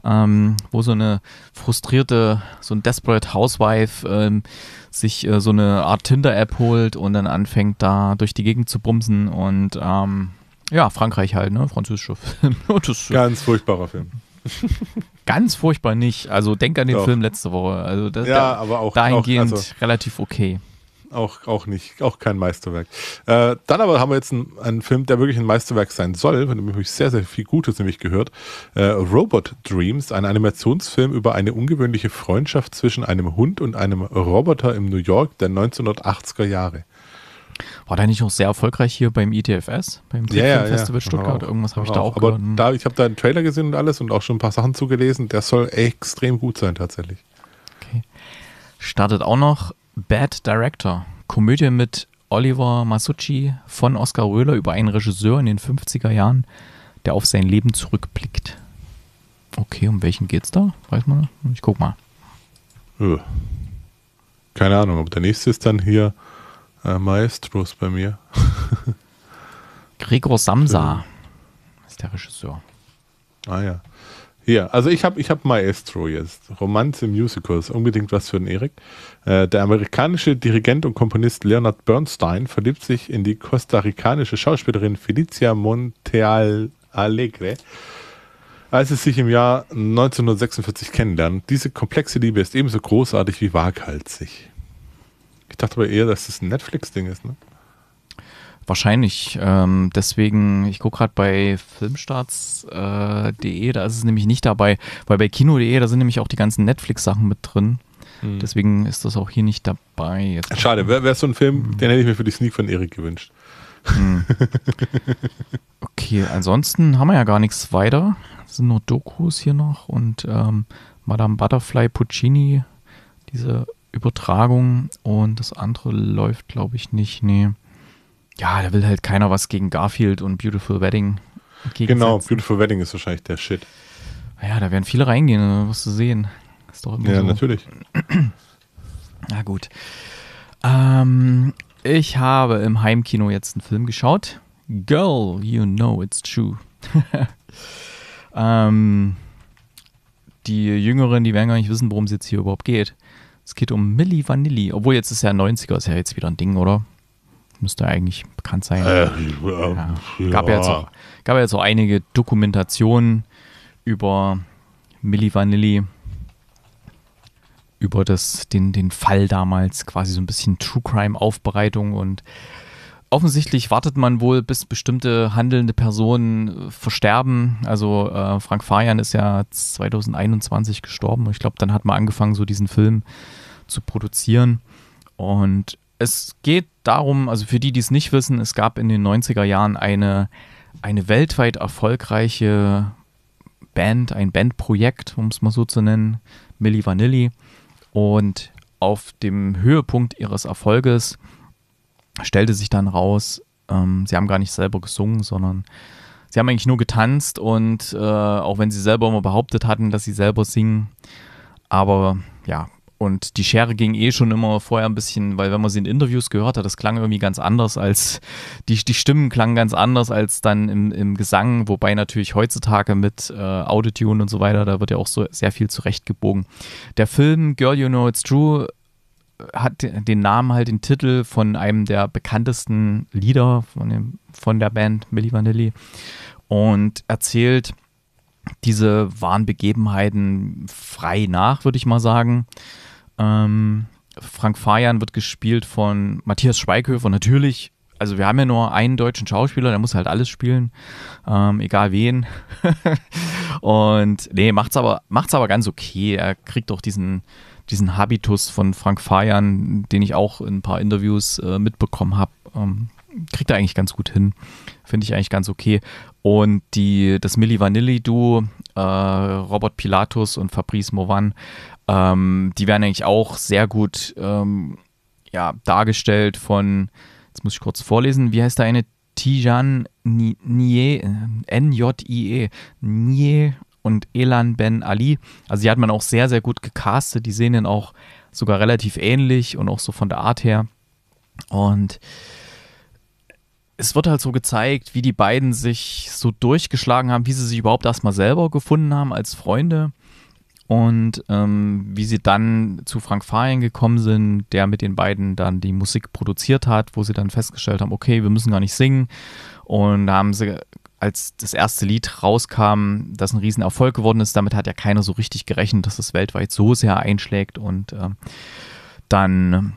ähm, wo so eine frustrierte, so ein Desperate Housewife ähm, sich äh, so eine Art Tinder-App holt und dann anfängt, da durch die Gegend zu bumsen und ähm, ja, Frankreich halt, ne? Französischer Film. Ganz furchtbarer Film. Ganz furchtbar nicht. Also denk an den Doch. Film letzte Woche. Also das, ja, aber auch dahingehend auch, also relativ okay auch, auch nicht, auch kein Meisterwerk. Äh, dann aber haben wir jetzt einen, einen, Film, der wirklich ein Meisterwerk sein soll, von dem habe ich sehr, sehr viel Gutes nämlich gehört. Äh, Robot Dreams, ein Animationsfilm über eine ungewöhnliche Freundschaft zwischen einem Hund und einem Roboter im New York der 1980er Jahre. War der nicht auch sehr erfolgreich hier beim ITFS, beim ja, ja, Festival ja. Stuttgart? Irgendwas habe ich da auch Aber gehört. Ne? Da, ich habe da einen Trailer gesehen und alles und auch schon ein paar Sachen zugelesen. Der soll extrem gut sein tatsächlich. Okay. Startet auch noch Bad Director. Komödie mit Oliver Masucci von Oskar Röhler über einen Regisseur in den 50er Jahren, der auf sein Leben zurückblickt. Okay, um welchen geht's da? Weiß man? Ich guck mal. Äh, keine Ahnung, aber der nächste ist dann hier äh, Maestros bei mir. Gregor Samsa äh. ist der Regisseur. Ah ja. Ja, also ich habe ich hab Maestro jetzt. Romanze Musicals, unbedingt was für den Erik. Äh, der amerikanische Dirigent und Komponist Leonard Bernstein verliebt sich in die kostarikanische Schauspielerin Felicia Montealegre, als sie sich im Jahr 1946 kennenlernen. Diese komplexe Liebe ist ebenso großartig wie waghalsig. Ich dachte aber eher, dass das ein Netflix-Ding ist, ne? Wahrscheinlich. Ähm, deswegen, ich gucke gerade bei filmstarts.de, äh, da ist es nämlich nicht dabei, weil bei kino.de, da sind nämlich auch die ganzen Netflix-Sachen mit drin. Mhm. Deswegen ist das auch hier nicht dabei. Jetzt Schade, wäre wär so ein Film, mhm. den hätte ich mir für die Sneak von Erik gewünscht. Mhm. okay, ansonsten haben wir ja gar nichts weiter. Es sind nur Dokus hier noch und ähm, Madame Butterfly Puccini, diese Übertragung und das andere läuft, glaube ich, nicht. Nee ja, da will halt keiner was gegen Garfield und Beautiful Wedding. Genau, Beautiful Wedding ist wahrscheinlich der Shit. Ja, da werden viele reingehen, da äh, wirst du sehen. Ist doch immer ja, so. natürlich. Na gut. Ähm, ich habe im Heimkino jetzt einen Film geschaut. Girl, you know it's true. ähm, die Jüngeren, die werden gar nicht wissen, worum es jetzt hier überhaupt geht. Es geht um Milli Vanilli. Obwohl jetzt ist ja 90er, ist ja jetzt wieder ein Ding, oder? müsste eigentlich bekannt sein. Äh, ja. Gab, ja jetzt auch, gab jetzt auch einige Dokumentationen über Milli Vanilli, über das, den, den Fall damals, quasi so ein bisschen True Crime-Aufbereitung und offensichtlich wartet man wohl, bis bestimmte handelnde Personen äh, versterben. Also äh, Frank Farian ist ja 2021 gestorben ich glaube, dann hat man angefangen, so diesen Film zu produzieren. Und es geht darum, also für die, die es nicht wissen, es gab in den 90er Jahren eine, eine weltweit erfolgreiche Band, ein Bandprojekt, um es mal so zu nennen, Milli Vanilli. Und auf dem Höhepunkt ihres Erfolges stellte sich dann raus, ähm, sie haben gar nicht selber gesungen, sondern sie haben eigentlich nur getanzt und äh, auch wenn sie selber immer behauptet hatten, dass sie selber singen, aber ja, und die Schere ging eh schon immer vorher ein bisschen, weil wenn man sie in Interviews gehört hat, das klang irgendwie ganz anders als, die, die Stimmen klangen ganz anders als dann im, im Gesang, wobei natürlich heutzutage mit äh, Autotune und so weiter, da wird ja auch so sehr viel zurechtgebogen. Der Film Girl You Know It's True hat den Namen halt den Titel von einem der bekanntesten Lieder von, dem, von der Band Milli Vanilli und erzählt diese wahren Begebenheiten frei nach, würde ich mal sagen. Ähm, Frank Fajern wird gespielt von Matthias Schweighöfer. Natürlich, also wir haben ja nur einen deutschen Schauspieler, der muss halt alles spielen, ähm, egal wen. und nee, macht's aber, macht's aber ganz okay. Er kriegt auch diesen, diesen Habitus von Frank Fajern, den ich auch in ein paar Interviews äh, mitbekommen habe. Ähm, kriegt er eigentlich ganz gut hin. Finde ich eigentlich ganz okay. Und die, das Milli Vanilli-Duo, äh, Robert Pilatus und Fabrice Movan, ähm, die werden eigentlich auch sehr gut ähm, ja, dargestellt von, jetzt muss ich kurz vorlesen, wie heißt der eine? Tijan Nye, äh, N-J-I-E, Nie und Elan Ben Ali. Also die hat man auch sehr, sehr gut gecastet. Die sehen dann auch sogar relativ ähnlich und auch so von der Art her. Und es wird halt so gezeigt, wie die beiden sich so durchgeschlagen haben, wie sie sich überhaupt erstmal selber gefunden haben als Freunde und ähm, wie sie dann zu Frank Fahlen gekommen sind, der mit den beiden dann die Musik produziert hat, wo sie dann festgestellt haben, okay, wir müssen gar nicht singen. Und da haben sie, als das erste Lied rauskam, das ein Riesenerfolg geworden ist, damit hat ja keiner so richtig gerechnet, dass es weltweit so sehr einschlägt und äh, dann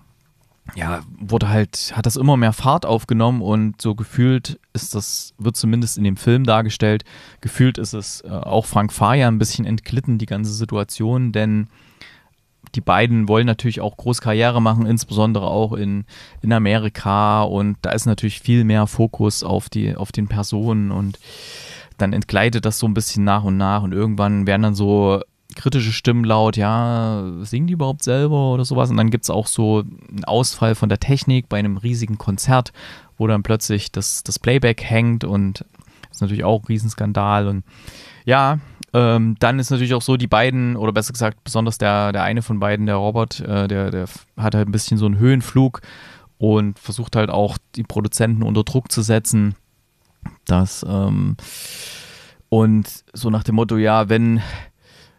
ja, wurde halt, hat das immer mehr Fahrt aufgenommen und so gefühlt ist das, wird zumindest in dem Film dargestellt, gefühlt ist es äh, auch Frank Faya ein bisschen entglitten, die ganze Situation, denn die beiden wollen natürlich auch groß Karriere machen, insbesondere auch in, in Amerika und da ist natürlich viel mehr Fokus auf die, auf den Personen und dann entgleitet das so ein bisschen nach und nach und irgendwann werden dann so kritische Stimmen laut, ja, singen die überhaupt selber oder sowas? Und dann gibt es auch so einen Ausfall von der Technik bei einem riesigen Konzert, wo dann plötzlich das, das Playback hängt und das ist natürlich auch ein Riesenskandal. Und ja, ähm, dann ist natürlich auch so, die beiden, oder besser gesagt, besonders der, der eine von beiden, der Robert, äh, der, der hat halt ein bisschen so einen Höhenflug und versucht halt auch die Produzenten unter Druck zu setzen. Das, ähm, und so nach dem Motto, ja, wenn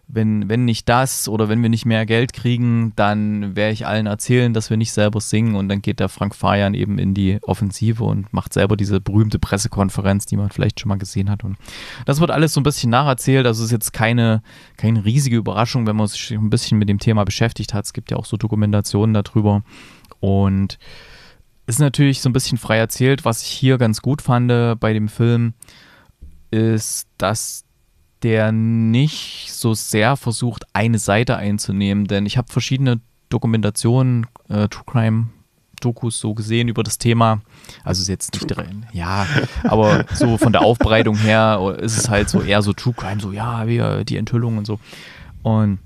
wenn, wenn nicht das oder wenn wir nicht mehr Geld kriegen, dann werde ich allen erzählen, dass wir nicht selber singen. Und dann geht der Frank Farian eben in die Offensive und macht selber diese berühmte Pressekonferenz, die man vielleicht schon mal gesehen hat. Und das wird alles so ein bisschen nacherzählt. Also es ist jetzt keine, keine riesige Überraschung, wenn man sich ein bisschen mit dem Thema beschäftigt hat. Es gibt ja auch so Dokumentationen darüber. Und ist natürlich so ein bisschen frei erzählt. Was ich hier ganz gut fand äh, bei dem Film, ist, dass der nicht so sehr versucht, eine Seite einzunehmen, denn ich habe verschiedene Dokumentationen, äh, True Crime Dokus so gesehen über das Thema. Also ist jetzt nicht drin. Ja, aber so von der Aufbereitung her ist es halt so eher so True Crime, so ja, wie die Enthüllung und so. Und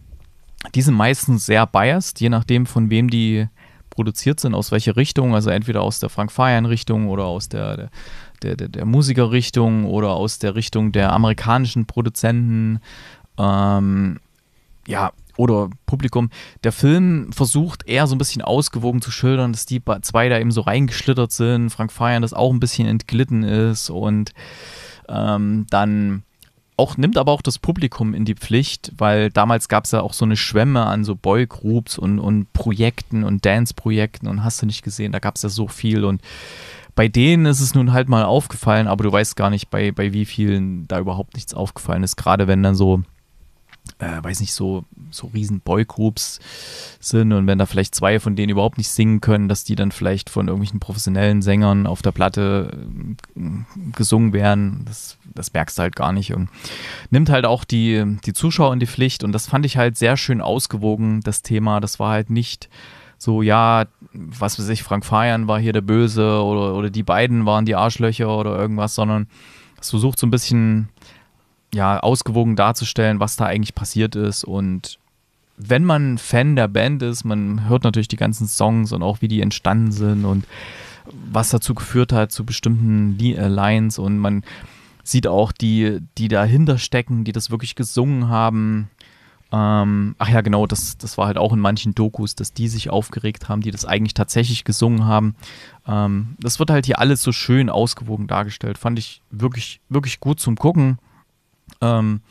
die sind meistens sehr biased, je nachdem von wem die produziert sind, aus welcher Richtung, also entweder aus der Frank Farian Richtung oder aus der, der der, der, der Musikerrichtung oder aus der Richtung der amerikanischen Produzenten. Ähm, ja, oder Publikum. Der Film versucht eher so ein bisschen ausgewogen zu schildern, dass die zwei da eben so reingeschlittert sind, Frank Feiern das auch ein bisschen entglitten ist und ähm, dann auch, nimmt aber auch das Publikum in die Pflicht, weil damals gab es ja auch so eine Schwemme an so Boygroups und, und Projekten und Dance-Projekten und hast du nicht gesehen, da gab es ja so viel und bei denen ist es nun halt mal aufgefallen, aber du weißt gar nicht, bei, bei wie vielen da überhaupt nichts aufgefallen ist. Gerade wenn dann so, äh, weiß nicht, so, so riesen Boygroups sind und wenn da vielleicht zwei von denen überhaupt nicht singen können, dass die dann vielleicht von irgendwelchen professionellen Sängern auf der Platte äh, gesungen werden, das, das merkst du halt gar nicht und nimmt halt auch die, die Zuschauer in die Pflicht und das fand ich halt sehr schön ausgewogen, das Thema. Das war halt nicht so, ja, was weiß ich, Frank Feiern war hier der Böse oder, oder die beiden waren die Arschlöcher oder irgendwas, sondern es versucht so ein bisschen ja, ausgewogen darzustellen, was da eigentlich passiert ist. Und wenn man Fan der Band ist, man hört natürlich die ganzen Songs und auch wie die entstanden sind und was dazu geführt hat zu bestimmten äh, Lines und man sieht auch die, die dahinter stecken, die das wirklich gesungen haben ähm, ach ja, genau, das, das war halt auch in manchen Dokus, dass die sich aufgeregt haben, die das eigentlich tatsächlich gesungen haben. Ähm, das wird halt hier alles so schön ausgewogen dargestellt. Fand ich wirklich, wirklich gut zum Gucken. Ähm,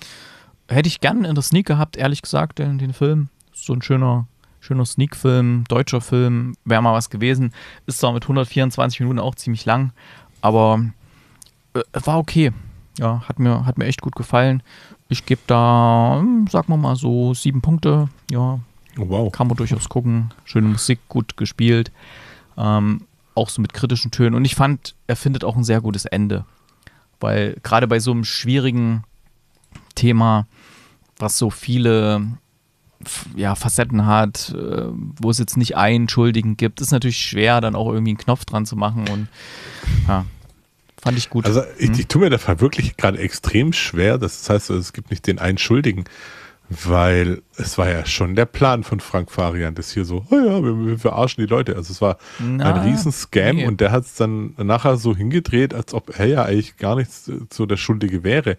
hätte ich gerne in der Sneak gehabt, ehrlich gesagt, den, den Film. So ein schöner, schöner Sneak-Film, deutscher Film, wäre mal was gewesen. Ist zwar mit 124 Minuten auch ziemlich lang, aber äh, war okay ja, hat mir, hat mir echt gut gefallen. Ich gebe da, hm, sagen wir mal so, sieben Punkte. Ja, oh, wow. kann man durchaus gucken. Schöne Musik, gut gespielt. Ähm, auch so mit kritischen Tönen. Und ich fand, er findet auch ein sehr gutes Ende. Weil gerade bei so einem schwierigen Thema, was so viele ja, Facetten hat, äh, wo es jetzt nicht einen Schuldigen gibt, ist natürlich schwer, dann auch irgendwie einen Knopf dran zu machen. Und ja, Fand ich gut. Also ich, hm. ich tue mir da wirklich gerade extrem schwer. Das heißt, es gibt nicht den einen Schuldigen. Weil es war ja schon der Plan von Frank Farian, das hier so, oh ja, wir, wir verarschen die Leute. Also es war Na, ein Riesenscam nee. und der hat es dann nachher so hingedreht, als ob er ja eigentlich gar nichts so der Schuldige wäre.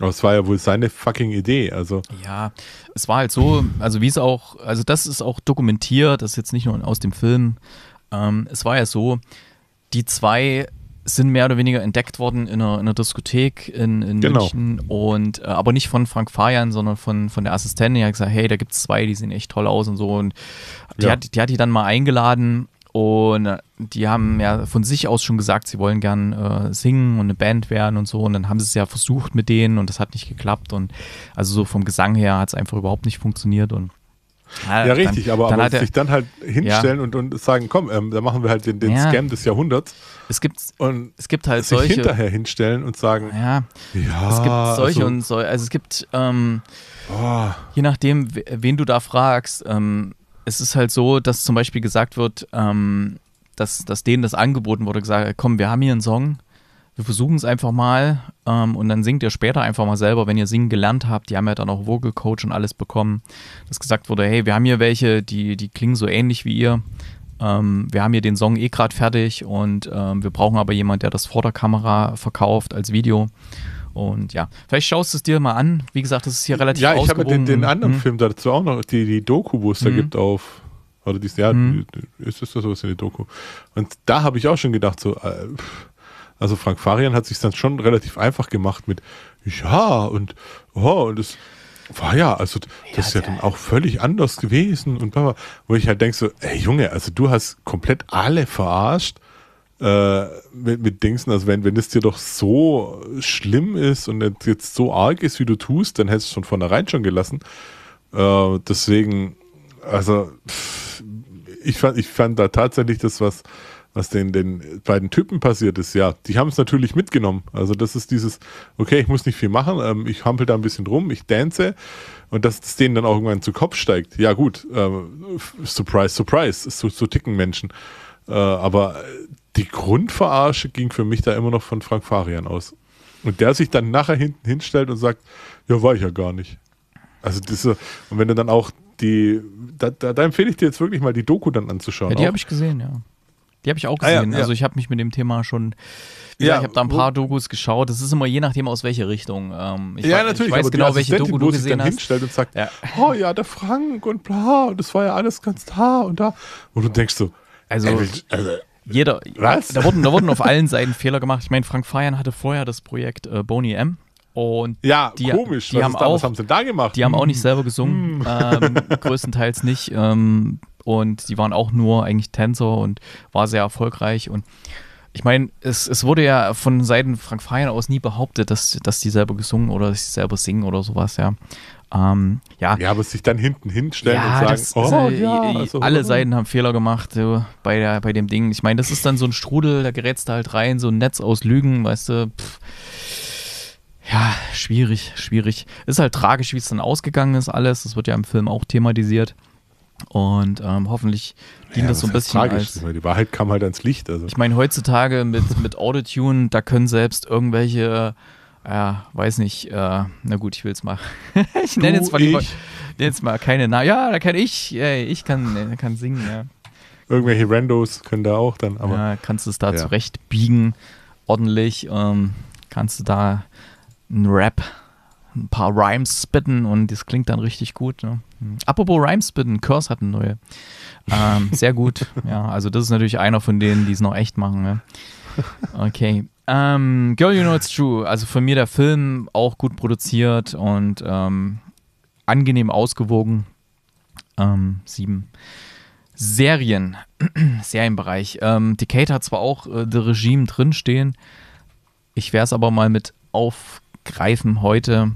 Aber es war ja wohl seine fucking Idee. Also ja, es war halt so, also wie es auch, also das ist auch dokumentiert, das ist jetzt nicht nur aus dem Film. Ähm, es war ja so, die zwei sind mehr oder weniger entdeckt worden in einer, in einer Diskothek in, in genau. München und äh, aber nicht von Frank Fayan, sondern von, von der Assistentin. Die hat gesagt, hey, da gibt es zwei, die sehen echt toll aus und so. Und die, ja. hat, die hat die dann mal eingeladen und äh, die haben ja von sich aus schon gesagt, sie wollen gern äh, singen und eine Band werden und so. Und dann haben sie es ja versucht mit denen und das hat nicht geklappt. Und also so vom Gesang her hat es einfach überhaupt nicht funktioniert. Und ja, ja richtig, aber, dann aber er, sich dann halt hinstellen ja. und, und sagen, komm, ähm, da machen wir halt den, den ja. Scam des Jahrhunderts. Es gibt, und es gibt halt sich solche. hinterher hinstellen und sagen, ja, ja es gibt solche also, und solche. Also es gibt, ähm, oh. je nachdem, wen du da fragst, ähm, es ist halt so, dass zum Beispiel gesagt wird, ähm, dass, dass denen das angeboten wurde, gesagt, komm, wir haben hier einen Song, wir versuchen es einfach mal ähm, und dann singt ihr später einfach mal selber, wenn ihr singen gelernt habt. Die haben ja dann auch Vocal Coach und alles bekommen, dass gesagt wurde, hey, wir haben hier welche, die, die klingen so ähnlich wie ihr. Ähm, wir haben hier den Song eh gerade fertig und ähm, wir brauchen aber jemanden, der das vor der Kamera verkauft als Video. Und ja, vielleicht schaust du es dir mal an. Wie gesagt, das ist hier relativ Ja, ich habe den, den anderen mhm. Film dazu auch noch, die, die Doku, wo es da mhm. gibt auf oder dies, ja, mhm. ist das sowas in der Doku. Und da habe ich auch schon gedacht, so, äh, also Frank Farian hat sich dann schon relativ einfach gemacht mit ja und oh und es war ja, also das ist ja dann auch völlig anders gewesen und bla, wo ich halt denk so, ey Junge, also du hast komplett alle verarscht äh, mit, mit Dingsen, also wenn, wenn es dir doch so schlimm ist und jetzt so arg ist, wie du tust, dann hättest du es von vornherein schon gelassen. Äh, deswegen, also ich fand, ich fand da tatsächlich das, was was den, den beiden Typen passiert ist, ja, die haben es natürlich mitgenommen. Also das ist dieses, okay, ich muss nicht viel machen, ähm, ich hampel da ein bisschen rum, ich dance und dass es denen dann auch irgendwann zu Kopf steigt. Ja gut, ähm, surprise, surprise, so, so ticken Menschen. Äh, aber die Grundverarsche ging für mich da immer noch von Frank Farian aus. Und der sich dann nachher hinten hinstellt und sagt, ja, war ich ja gar nicht. Also diese, äh, und wenn du dann auch die, da, da, da empfehle ich dir jetzt wirklich mal die Doku dann anzuschauen. Ja, die habe ich gesehen, ja. Die habe ich auch ah gesehen. Ah, ja, also ich habe mich mit dem Thema schon, ja, gesagt, ich habe da ein paar Dokus geschaut. Das ist immer je nachdem aus welche Richtung. Ähm, ich ja, weiß, natürlich. Ich weiß genau, welche Doku du gesehen hast. Hinstellt und sagt, ja. oh ja, der Frank und bla und das war ja alles ganz da und da. Und du denkst so, also, ey, also jeder, was? Da wurden, da wurden auf allen Seiten Fehler gemacht. Ich meine, Frank Feiern hatte vorher das Projekt äh, Boney M. Und ja, die, komisch. Die was, haben auch, was haben sie da gemacht? Die haben auch nicht hm. selber gesungen. Hm. ähm, größtenteils nicht. Ähm, und die waren auch nur eigentlich Tänzer und war sehr erfolgreich und ich meine, es, es wurde ja von Seiten Frank Feiern aus nie behauptet, dass, dass die selber gesungen oder dass sie selber singen oder sowas, ja. Ähm, ja. ja, aber sich dann hinten hinstellen ja, und sagen, halt oh, ist, ja, also, alle oh. Seiten haben Fehler gemacht äh, bei, der, bei dem Ding. Ich meine, das ist dann so ein Strudel, da gerätst du halt rein, so ein Netz aus Lügen, weißt du. Pff. Ja, schwierig, schwierig. Ist halt tragisch, wie es dann ausgegangen ist, alles. Das wird ja im Film auch thematisiert. Und ähm, hoffentlich ging ja, das so ein bisschen. Tragisch. Als, die Wahrheit kam halt ans Licht. Also. Ich meine, heutzutage mit, mit Autotune, da können selbst irgendwelche, äh, weiß nicht, äh, na gut, ich will es mal. ich nenne jetzt mal, jetzt mal keine Namen. Ja, da kann ich, ey, ich kann, kann singen, ja. Irgendwelche Randos können da auch dann, aber. Ja, kannst du es da ja. zurechtbiegen, ordentlich. Ähm, kannst du da einen Rap, ein paar Rhymes spitten und das klingt dann richtig gut, ne? Apropos Rhyme-Spitten, Curse hat eine neue. Ähm, sehr gut. Ja, also das ist natürlich einer von denen, die es noch echt machen. Ne? Okay. Ähm, Girl, You Know It's True. Also von mir der Film auch gut produziert und ähm, angenehm ausgewogen. Ähm, sieben. Serien. Serienbereich. Ähm, Decade hat zwar auch äh, The Regime drinstehen. Ich werde es aber mal mit aufgreifen heute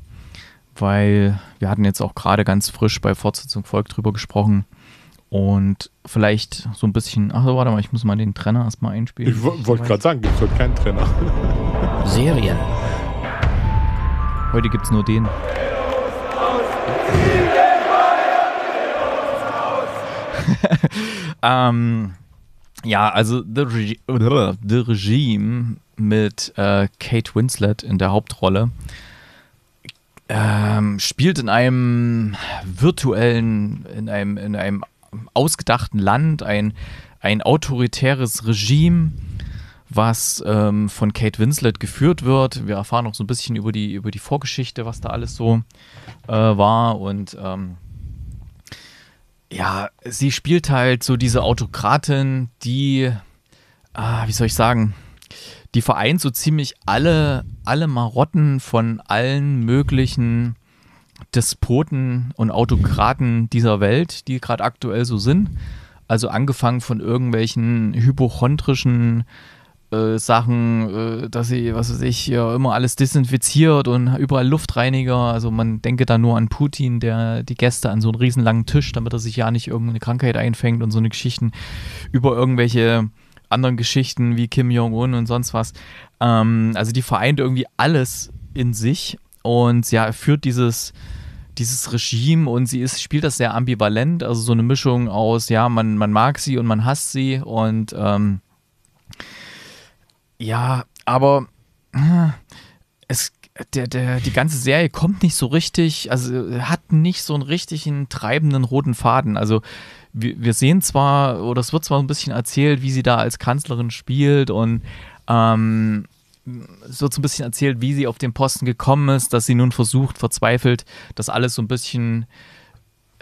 weil wir hatten jetzt auch gerade ganz frisch bei Fortsetzung Volk drüber gesprochen. Und vielleicht so ein bisschen, ach warte mal, ich muss mal den Trainer erstmal einspielen. Ich wollte gerade sagen, gibt es heute keinen Trainer. Serien. Heute gibt es nur den. ähm, ja, also The, Reg The Regime mit äh, Kate Winslet in der Hauptrolle ähm, spielt in einem virtuellen, in einem, in einem ausgedachten Land ein, ein autoritäres Regime, was ähm, von Kate Winslet geführt wird. Wir erfahren noch so ein bisschen über die, über die Vorgeschichte, was da alles so äh, war. Und ähm, ja, sie spielt halt so diese Autokratin, die, ah, wie soll ich sagen, die vereint so ziemlich alle alle Marotten von allen möglichen Despoten und Autokraten dieser Welt, die gerade aktuell so sind. Also angefangen von irgendwelchen hypochondrischen äh, Sachen, äh, dass sie, was weiß ich, ja, immer alles desinfiziert und überall Luftreiniger. Also man denke da nur an Putin, der die Gäste an so einen riesenlangen Tisch, damit er sich ja nicht irgendeine Krankheit einfängt und so eine Geschichten über irgendwelche anderen Geschichten wie Kim Jong-un und sonst was. Ähm, also die vereint irgendwie alles in sich und ja, führt dieses, dieses Regime und sie ist, spielt das sehr ambivalent, also so eine Mischung aus, ja, man, man mag sie und man hasst sie und ähm, ja, aber äh, es der, der, die ganze Serie kommt nicht so richtig, also hat nicht so einen richtigen treibenden roten Faden. Also wir, wir sehen zwar, oder es wird zwar ein bisschen erzählt, wie sie da als Kanzlerin spielt und ähm, es wird so ein bisschen erzählt, wie sie auf den Posten gekommen ist, dass sie nun versucht, verzweifelt, das alles so ein bisschen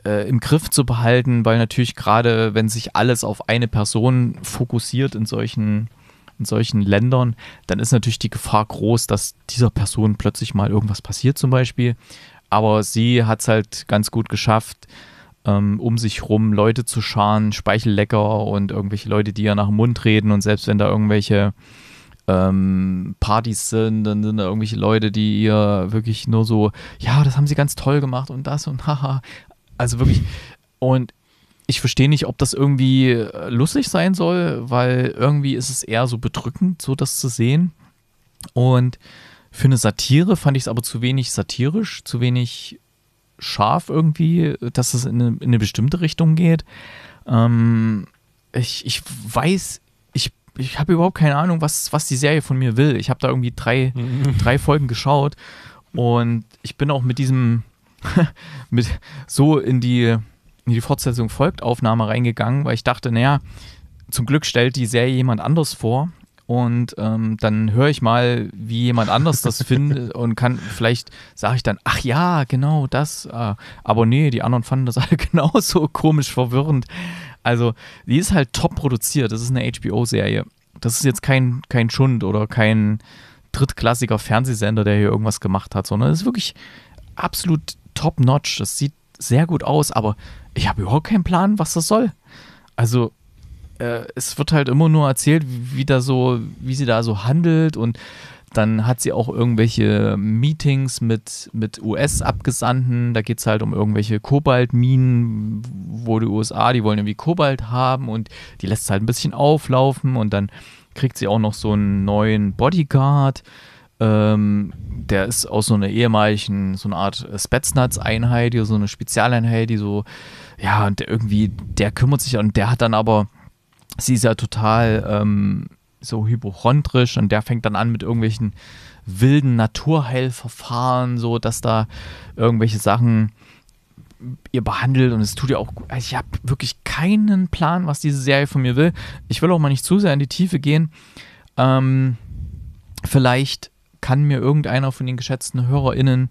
äh, im Griff zu behalten, weil natürlich gerade, wenn sich alles auf eine Person fokussiert in solchen, in solchen Ländern, dann ist natürlich die Gefahr groß, dass dieser Person plötzlich mal irgendwas passiert zum Beispiel. Aber sie hat es halt ganz gut geschafft, ähm, um sich rum Leute zu scharen, Speichellecker und irgendwelche Leute, die ja nach dem Mund reden und selbst wenn da irgendwelche ähm, Partys sind, dann sind da irgendwelche Leute, die ihr wirklich nur so, ja, das haben sie ganz toll gemacht und das und haha. Also wirklich, und ich verstehe nicht, ob das irgendwie äh, lustig sein soll, weil irgendwie ist es eher so bedrückend, so das zu sehen. Und für eine Satire fand ich es aber zu wenig satirisch, zu wenig scharf irgendwie, dass es in eine, in eine bestimmte Richtung geht. Ähm, ich, ich weiß, ich, ich habe überhaupt keine Ahnung, was, was die Serie von mir will. Ich habe da irgendwie drei, mhm. drei Folgen geschaut und ich bin auch mit diesem, mit so in die, in die Fortsetzung folgt Aufnahme reingegangen, weil ich dachte, naja, zum Glück stellt die Serie jemand anders vor und ähm, dann höre ich mal, wie jemand anders das findet und kann vielleicht sage ich dann, ach ja, genau das. Äh, aber nee, die anderen fanden das alle genauso komisch verwirrend. Also die ist halt top produziert. Das ist eine HBO-Serie. Das ist jetzt kein kein Schund oder kein drittklassiger Fernsehsender, der hier irgendwas gemacht hat, sondern es ist wirklich absolut top-notch. Das sieht sehr gut aus, aber ich habe überhaupt keinen Plan, was das soll. Also äh, es wird halt immer nur erzählt, wie, da so, wie sie da so handelt und dann hat sie auch irgendwelche Meetings mit, mit US-Abgesandten. Da geht es halt um irgendwelche Kobaltminen, wo die USA, die wollen irgendwie Kobalt haben und die lässt es halt ein bisschen auflaufen und dann kriegt sie auch noch so einen neuen Bodyguard. Ähm, der ist aus so einer ehemaligen, so eine Art Spetsnaz-Einheit, so eine Spezialeinheit, die so, ja, und der irgendwie, der kümmert sich und der hat dann aber sie ist ja total ähm, so hypochondrisch und der fängt dann an mit irgendwelchen wilden Naturheilverfahren, so dass da irgendwelche Sachen ihr behandelt und es tut ihr auch gut. Also ich habe wirklich keinen Plan, was diese Serie von mir will. Ich will auch mal nicht zu sehr in die Tiefe gehen. Ähm, vielleicht kann mir irgendeiner von den geschätzten HörerInnen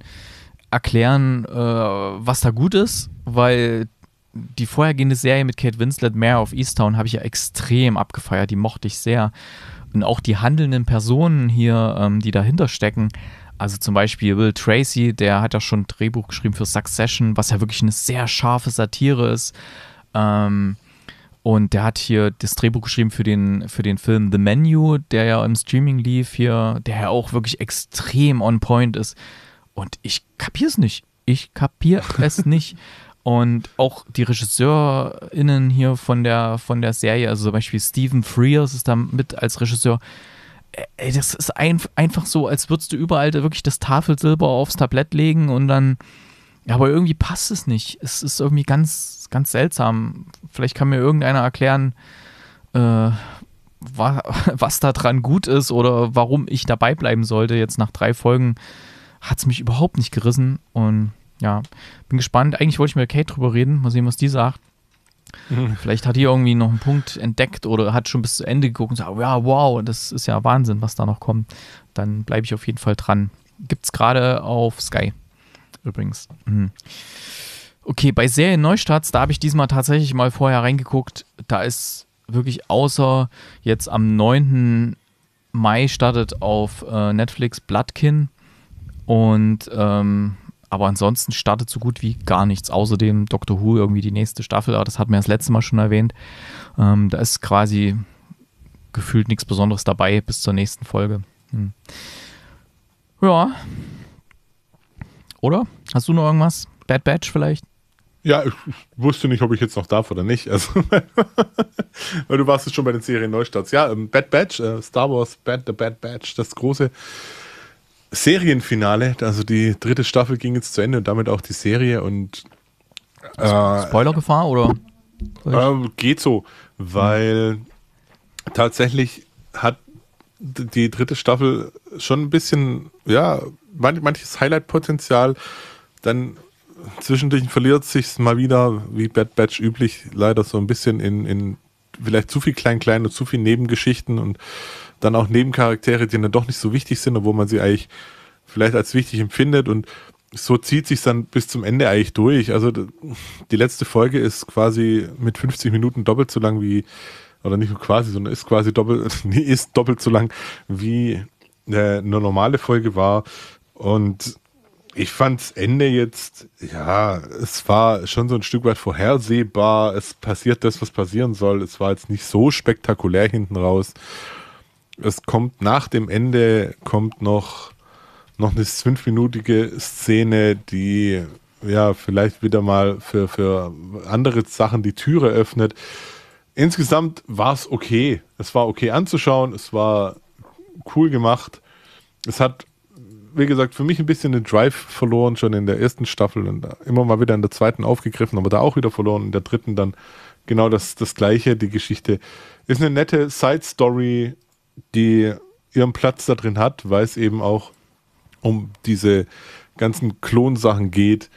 erklären, äh, was da gut ist, weil die vorhergehende Serie mit Kate Winslet, Mare of Easttown, habe ich ja extrem abgefeiert. Die mochte ich sehr. Und auch die handelnden Personen hier, ähm, die dahinter stecken. Also zum Beispiel Will Tracy, der hat ja schon ein Drehbuch geschrieben für Succession, was ja wirklich eine sehr scharfe Satire ist. Ähm, und der hat hier das Drehbuch geschrieben für den, für den Film The Menu, der ja im Streaming lief hier, der ja auch wirklich extrem on point ist. Und ich kapiere es nicht. Ich kapiere es nicht. Und auch die RegisseurInnen hier von der, von der Serie, also zum Beispiel Stephen Frears ist da mit als Regisseur. Ey, das ist ein, einfach so, als würdest du überall wirklich das Tafelsilber aufs Tablett legen und dann. Aber irgendwie passt es nicht. Es ist irgendwie ganz, ganz seltsam. Vielleicht kann mir irgendeiner erklären, äh, was dran gut ist oder warum ich dabei bleiben sollte. Jetzt nach drei Folgen hat es mich überhaupt nicht gerissen und ja, bin gespannt. Eigentlich wollte ich mit Kate drüber reden, mal sehen, was die sagt. Hm. Vielleicht hat die irgendwie noch einen Punkt entdeckt oder hat schon bis zu Ende geguckt und sagt, ja, wow, das ist ja Wahnsinn, was da noch kommt. Dann bleibe ich auf jeden Fall dran. Gibt es gerade auf Sky übrigens. Mhm. Okay, bei Serien Neustarts, da habe ich diesmal tatsächlich mal vorher reingeguckt. Da ist wirklich außer jetzt am 9. Mai startet auf äh, Netflix Bloodkin. Und ähm, aber ansonsten startet so gut wie gar nichts. Außerdem Doctor Who irgendwie die nächste Staffel, aber das hatten wir das letzte Mal schon erwähnt. Ähm, da ist quasi gefühlt nichts Besonderes dabei bis zur nächsten Folge. Hm. Ja. Oder? Hast du noch irgendwas? Bad Batch vielleicht? Ja, ich, wusste nicht, ob ich jetzt noch darf oder nicht. Also, weil du warst jetzt schon bei den Serien Neustarts. Ja, ähm, Bad Batch, äh, Star Wars Bad, The Bad Batch, das große Serienfinale. Also die dritte Staffel ging jetzt zu Ende und damit auch die Serie und äh, Spoilergefahr oder? Äh, geht so, weil hm. tatsächlich hat die dritte Staffel schon ein bisschen, ja, manch, manches Highlight-Potenzial. Dann zwischendurch verliert sich mal wieder, wie Bad Batch üblich, leider so ein bisschen in, in vielleicht zu viel Klein-Klein und zu viel Nebengeschichten und dann auch Nebencharaktere, die dann doch nicht so wichtig sind, obwohl man sie eigentlich vielleicht als wichtig empfindet und so zieht sich dann bis zum Ende eigentlich durch. Also die letzte Folge ist quasi mit 50 Minuten doppelt so lang wie, oder nicht nur quasi, sondern ist quasi doppelt, ist doppelt so lang wie äh, eine normale Folge war. Und ich fand's Ende jetzt, ja, es war schon so ein Stück weit vorhersehbar. Es passiert das, was passieren soll. Es war jetzt nicht so spektakulär hinten raus es kommt nach dem Ende kommt noch, noch eine fünfminütige Szene, die ja vielleicht wieder mal für, für andere Sachen die Türe öffnet. Insgesamt war es okay. Es war okay anzuschauen, es war cool gemacht. Es hat, wie gesagt, für mich ein bisschen den Drive verloren, schon in der ersten Staffel und immer mal wieder in der zweiten aufgegriffen, aber da auch wieder verloren, in der dritten dann genau das, das gleiche, die Geschichte. Ist eine nette Side-Story, die ihren Platz da drin hat, weil es eben auch um diese ganzen Klonsachen geht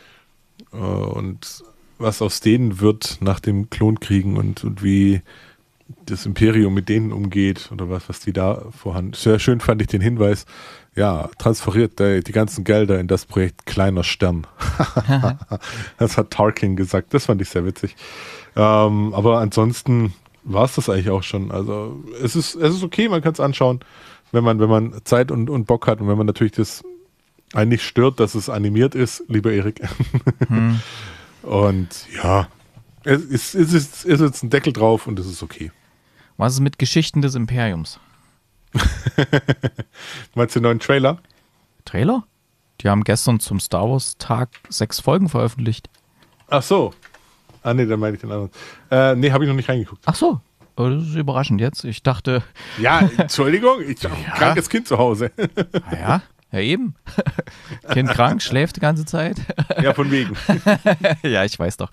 äh, und was aus denen wird nach dem Klonkriegen und, und wie das Imperium mit denen umgeht oder was, was die da vorhanden. Sehr schön fand ich den Hinweis, ja, transferiert die ganzen Gelder in das Projekt Kleiner Stern. das hat Tarkin gesagt, das fand ich sehr witzig. Ähm, aber ansonsten, war es das eigentlich auch schon. Also es ist, es ist okay, man kann es anschauen, wenn man, wenn man Zeit und, und Bock hat und wenn man natürlich das eigentlich stört, dass es animiert ist, lieber Erik. Hm. und ja, es ist, es, ist, es ist jetzt ein Deckel drauf und es ist okay. Was ist mit Geschichten des Imperiums? Meinst du den neuen Trailer? Trailer? Die haben gestern zum Star Wars Tag sechs Folgen veröffentlicht. Ach so, Ah, nee, dann meine ich den anderen. Äh, nee, habe ich noch nicht reingeguckt. Ach so. das ist überraschend jetzt. Ich dachte. Ja, Entschuldigung, ich habe ja. ein krankes Kind zu Hause. Na ah ja, ja eben. kind krank, schläft die ganze Zeit. ja, von wegen. ja, ich weiß doch.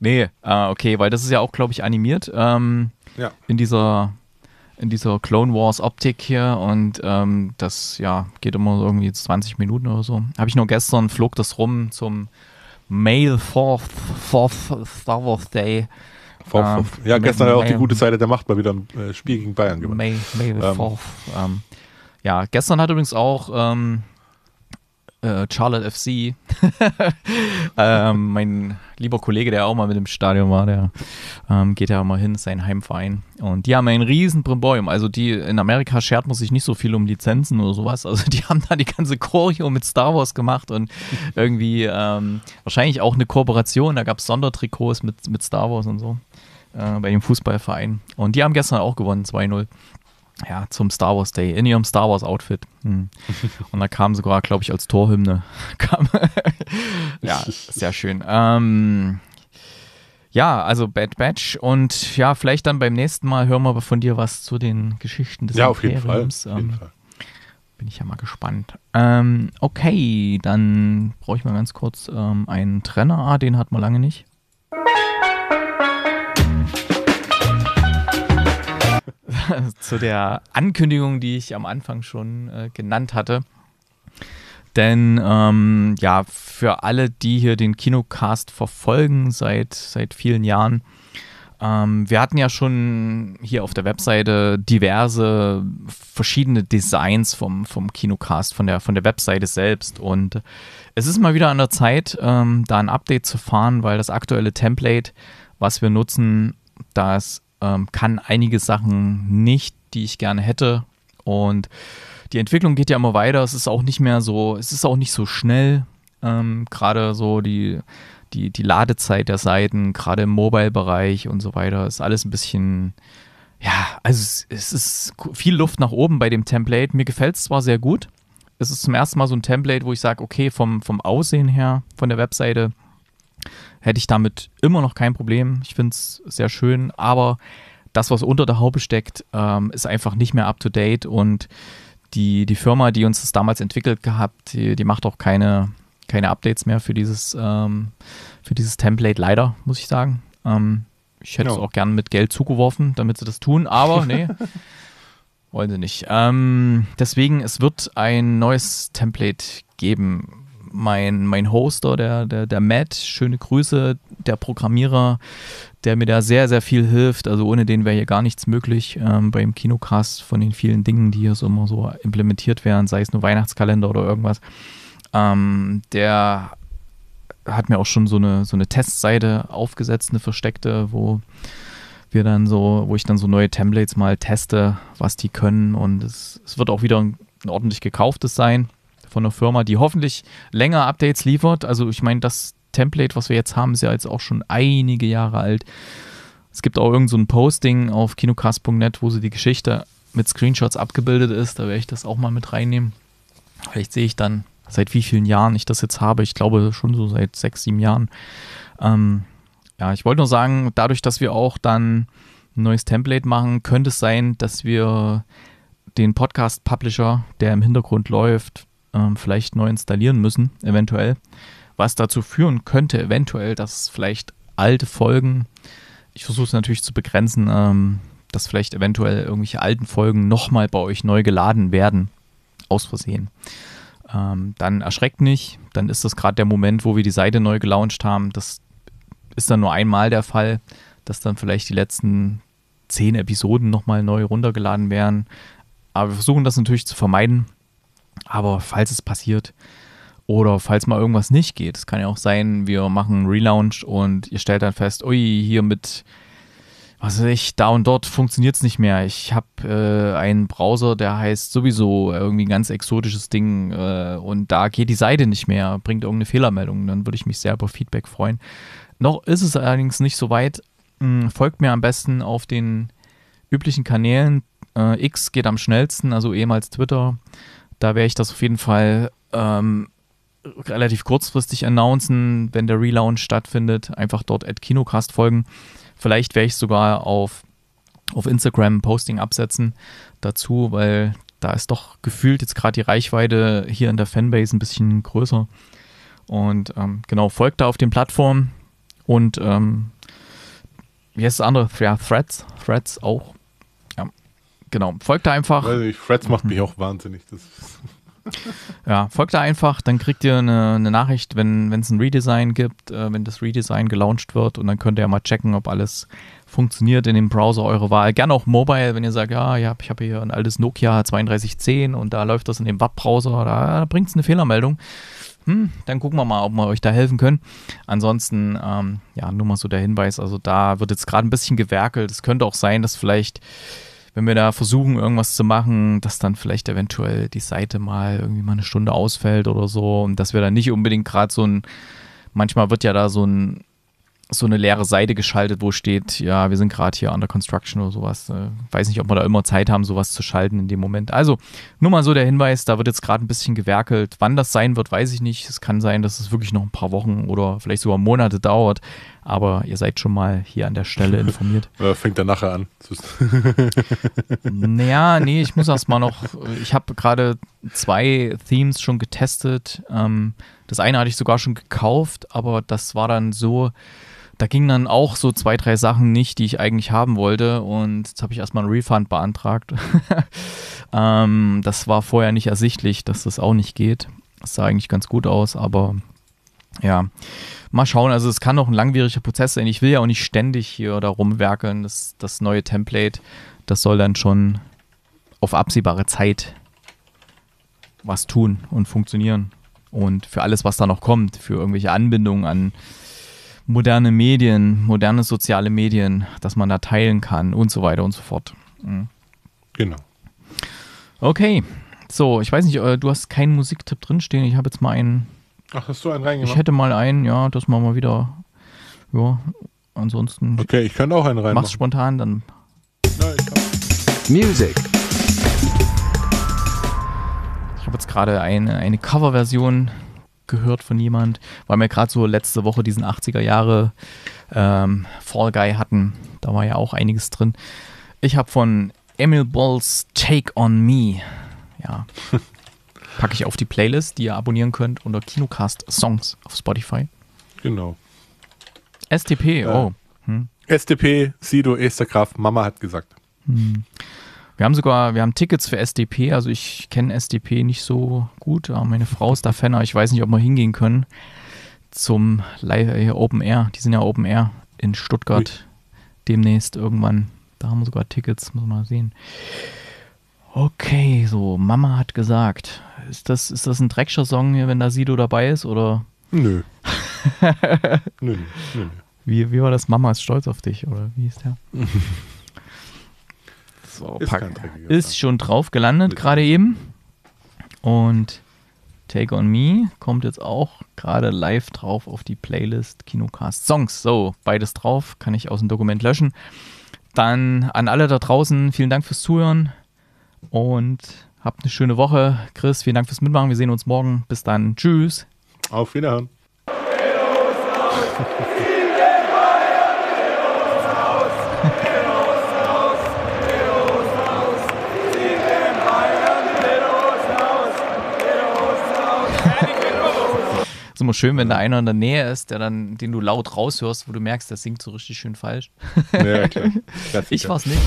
Nee, äh, okay, weil das ist ja auch, glaube ich, animiert. Ähm, ja. In dieser in dieser Clone Wars Optik hier und ähm, das ja geht immer irgendwie 20 Minuten oder so. Habe ich nur gestern flog das rum zum Male 4th Star Wars Day. Fourth, ähm, Ja, gestern hat auch die gute Seite der Macht mal wieder ein äh, Spiel gegen Bayern gemacht. Male, Male ähm. Ähm, ja, gestern hat übrigens auch ähm, äh, Charlotte FC. ähm, mein lieber Kollege, der auch mal mit dem Stadion war, der ähm, geht ja immer hin, sein Heimverein. Und die haben ein riesen Brimborium. Also die in Amerika schert man sich nicht so viel um Lizenzen oder sowas. Also die haben da die ganze Choreo mit Star Wars gemacht und irgendwie ähm, wahrscheinlich auch eine Kooperation. Da gab es Sondertrikots mit, mit Star Wars und so äh, bei dem Fußballverein. Und die haben gestern auch gewonnen, 2-0 ja, zum Star Wars Day in ihrem Star Wars Outfit. Hm. Und da kam sogar, glaube ich, als Torhymne. ja, sehr schön. Ähm, ja, also Bad Batch und ja, vielleicht dann beim nächsten Mal hören wir von dir was zu den Geschichten des ja, auf Jeden Fall. Auf jeden ähm, Fall. Bin ich ja mal gespannt. Ähm, okay, dann brauche ich mal ganz kurz ähm, einen Trenner. Ah, den hat man lange nicht. zu der Ankündigung, die ich am Anfang schon äh, genannt hatte. Denn ähm, ja, für alle, die hier den Kinocast verfolgen seit, seit vielen Jahren, ähm, wir hatten ja schon hier auf der Webseite diverse verschiedene Designs vom, vom Kinocast, von der, von der Webseite selbst. Und es ist mal wieder an der Zeit, ähm, da ein Update zu fahren, weil das aktuelle Template, was wir nutzen, das ähm, kann einige Sachen nicht, die ich gerne hätte. Und die Entwicklung geht ja immer weiter. Es ist auch nicht mehr so, es ist auch nicht so schnell. Ähm, gerade so die, die, die Ladezeit der Seiten, gerade im Mobile-Bereich und so weiter, ist alles ein bisschen, ja, also es, ist viel Luft nach oben bei dem Template. Mir gefällt es zwar sehr gut. Es ist zum ersten Mal so ein Template, wo ich sage, okay, vom, vom Aussehen her, von der Webseite, hätte ich damit immer noch kein Problem. Ich finde es sehr schön, aber das, was unter der Haube steckt, ähm, ist einfach nicht mehr up to date und die, die Firma, die uns das damals entwickelt gehabt, die, die macht auch keine, keine Updates mehr für dieses, ähm, für dieses Template, leider, muss ich sagen. Ähm, ich hätte no. es auch gerne mit Geld zugeworfen, damit sie das tun, aber nee, wollen sie nicht. Ähm, deswegen, es wird ein neues Template geben mein, mein Hoster, der, der, der Matt, schöne Grüße, der Programmierer, der mir da sehr, sehr viel hilft. Also ohne den wäre hier gar nichts möglich ähm, beim Kinocast von den vielen Dingen, die hier so immer so implementiert werden, sei es nur Weihnachtskalender oder irgendwas. Ähm, der hat mir auch schon so eine, so eine Testseite aufgesetzt, eine versteckte, wo wir dann so, wo ich dann so neue Templates mal teste, was die können. Und es, es wird auch wieder ein ordentlich gekauftes sein von einer Firma, die hoffentlich länger Updates liefert. Also ich meine, das Template, was wir jetzt haben, ist ja jetzt auch schon einige Jahre alt. Es gibt auch irgendein so Posting auf kinocast.net, wo sie die Geschichte mit Screenshots abgebildet ist. Da werde ich das auch mal mit reinnehmen. Vielleicht sehe ich dann, seit wie vielen Jahren ich das jetzt habe. Ich glaube schon so seit sechs, sieben Jahren. Ähm, ja, ich wollte nur sagen, dadurch, dass wir auch dann ein neues Template machen, könnte es sein, dass wir den Podcast-Publisher, der im Hintergrund läuft, ähm, vielleicht neu installieren müssen, eventuell. Was dazu führen könnte, eventuell, dass vielleicht alte Folgen, ich versuche es natürlich zu begrenzen, ähm, dass vielleicht eventuell irgendwelche alten Folgen nochmal bei euch neu geladen werden, aus Versehen. Ähm, dann erschreckt nicht, dann ist das gerade der Moment, wo wir die Seite neu gelauncht haben. Das ist dann nur einmal der Fall, dass dann vielleicht die letzten zehn Episoden nochmal neu runtergeladen werden. Aber wir versuchen das natürlich zu vermeiden, aber falls es passiert oder falls mal irgendwas nicht geht, es kann ja auch sein, wir machen einen Relaunch und ihr stellt dann fest, ui, hier mit, was weiß ich, da und dort funktioniert es nicht mehr. Ich habe äh, einen Browser, der heißt sowieso irgendwie ein ganz exotisches Ding äh, und da geht die Seite nicht mehr, bringt irgendeine Fehlermeldung. Dann würde ich mich sehr über Feedback freuen. Noch ist es allerdings nicht so weit. Hm, folgt mir am besten auf den üblichen Kanälen. Äh, X geht am schnellsten, also ehemals Twitter. Da werde ich das auf jeden Fall ähm, relativ kurzfristig announcen, wenn der Relaunch stattfindet. Einfach dort at Kinocast folgen. Vielleicht werde ich sogar auf, auf Instagram Posting absetzen dazu, weil da ist doch gefühlt jetzt gerade die Reichweite hier in der Fanbase ein bisschen größer. Und ähm, genau, folgt da auf den Plattformen und ähm, wie heißt das andere? Ja, Threads, Threads auch. Genau, folgt da einfach. Weiß nicht, Freds macht mich auch wahnsinnig. ja, folgt da einfach, dann kriegt ihr eine, eine Nachricht, wenn es ein Redesign gibt, äh, wenn das Redesign gelauncht wird und dann könnt ihr ja mal checken, ob alles funktioniert in dem Browser eure Wahl. Gerne auch mobile, wenn ihr sagt, ja, ja ich habe hier ein altes Nokia 3210 und da läuft das in dem WAP-Browser, da, da bringt es eine Fehlermeldung. Hm, dann gucken wir mal, ob wir euch da helfen können. Ansonsten, ähm, ja, nur mal so der Hinweis, also da wird jetzt gerade ein bisschen gewerkelt. Es könnte auch sein, dass vielleicht wenn wir da versuchen, irgendwas zu machen, dass dann vielleicht eventuell die Seite mal irgendwie mal eine Stunde ausfällt oder so und dass wir da nicht unbedingt gerade so ein, manchmal wird ja da so ein so eine leere Seite geschaltet, wo steht, ja, wir sind gerade hier under construction oder sowas. Äh, weiß nicht, ob wir da immer Zeit haben, sowas zu schalten in dem Moment. Also, nur mal so der Hinweis, da wird jetzt gerade ein bisschen gewerkelt. Wann das sein wird, weiß ich nicht. Es kann sein, dass es wirklich noch ein paar Wochen oder vielleicht sogar Monate dauert. Aber ihr seid schon mal hier an der Stelle informiert. Fängt er nachher an. naja, nee, ich muss erst mal noch, ich habe gerade zwei Themes schon getestet. Ähm, das eine hatte ich sogar schon gekauft, aber das war dann so, da gingen dann auch so zwei, drei Sachen nicht, die ich eigentlich haben wollte. Und jetzt habe ich erstmal einen Refund beantragt. ähm, das war vorher nicht ersichtlich, dass das auch nicht geht. Das sah eigentlich ganz gut aus, aber ja, mal schauen. Also es kann noch ein langwieriger Prozess sein. Ich will ja auch nicht ständig hier da rumwerkeln. Das, das neue Template, das soll dann schon auf absehbare Zeit was tun und funktionieren. Und für alles, was da noch kommt, für irgendwelche Anbindungen an moderne Medien, moderne soziale Medien, dass man da teilen kann und so weiter und so fort. Mhm. Genau. Okay, so, ich weiß nicht, äh, du hast keinen Musiktipp drinstehen. Ich habe jetzt mal einen. Ach, hast du einen reingemacht? Ich hätte mal einen, ja, das machen wir wieder. Ja, ansonsten. Okay, ich kann auch einen reinmachen. Mach's spontan, dann. Nein, Music. Ich habe jetzt gerade eine, eine Coverversion gehört von jemand, weil wir gerade so letzte Woche diesen 80er Jahre ähm, Fall Guy hatten. Da war ja auch einiges drin. Ich habe von Emil Balls Take on Me. Ja. Packe ich auf die Playlist, die ihr abonnieren könnt unter Kinocast Songs auf Spotify. Genau. STP, äh, oh. Hm. STP, Sido, Esther Graf, Mama hat gesagt. Hm. Wir haben sogar, wir haben Tickets für SDP, also ich kenne SDP nicht so gut, aber meine Frau ist da Fan, ich weiß nicht, ob wir hingehen können zum äh, Open Air. Die sind ja Open Air in Stuttgart Ui. demnächst irgendwann. Da haben wir sogar Tickets, muss man mal sehen. Okay, so, Mama hat gesagt. Ist das, ist das ein Dreckscher-Song hier, wenn da Sido dabei ist, oder? Nö. nö, nö, nö. Wie, wie war das? Mama ist stolz auf dich, oder wie ist der? draufpacken. Ist, ist schon drauf gelandet gerade eben. Und Take on Me kommt jetzt auch gerade live drauf auf die Playlist Kinocast Songs. So, beides drauf, kann ich aus dem Dokument löschen. Dann an alle da draußen, vielen Dank fürs Zuhören und habt eine schöne Woche. Chris, vielen Dank fürs Mitmachen. Wir sehen uns morgen. Bis dann. Tschüss. Auf Wiederhören. immer schön, wenn da einer in der Nähe ist, der dann, den du laut raushörst, wo du merkst, der singt so richtig schön falsch. Ja, klar. Klassiker. Ich war's nicht.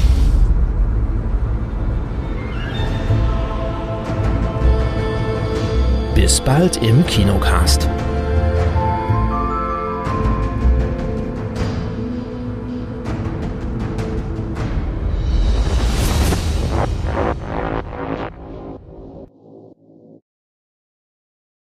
Bis bald im Kinocast.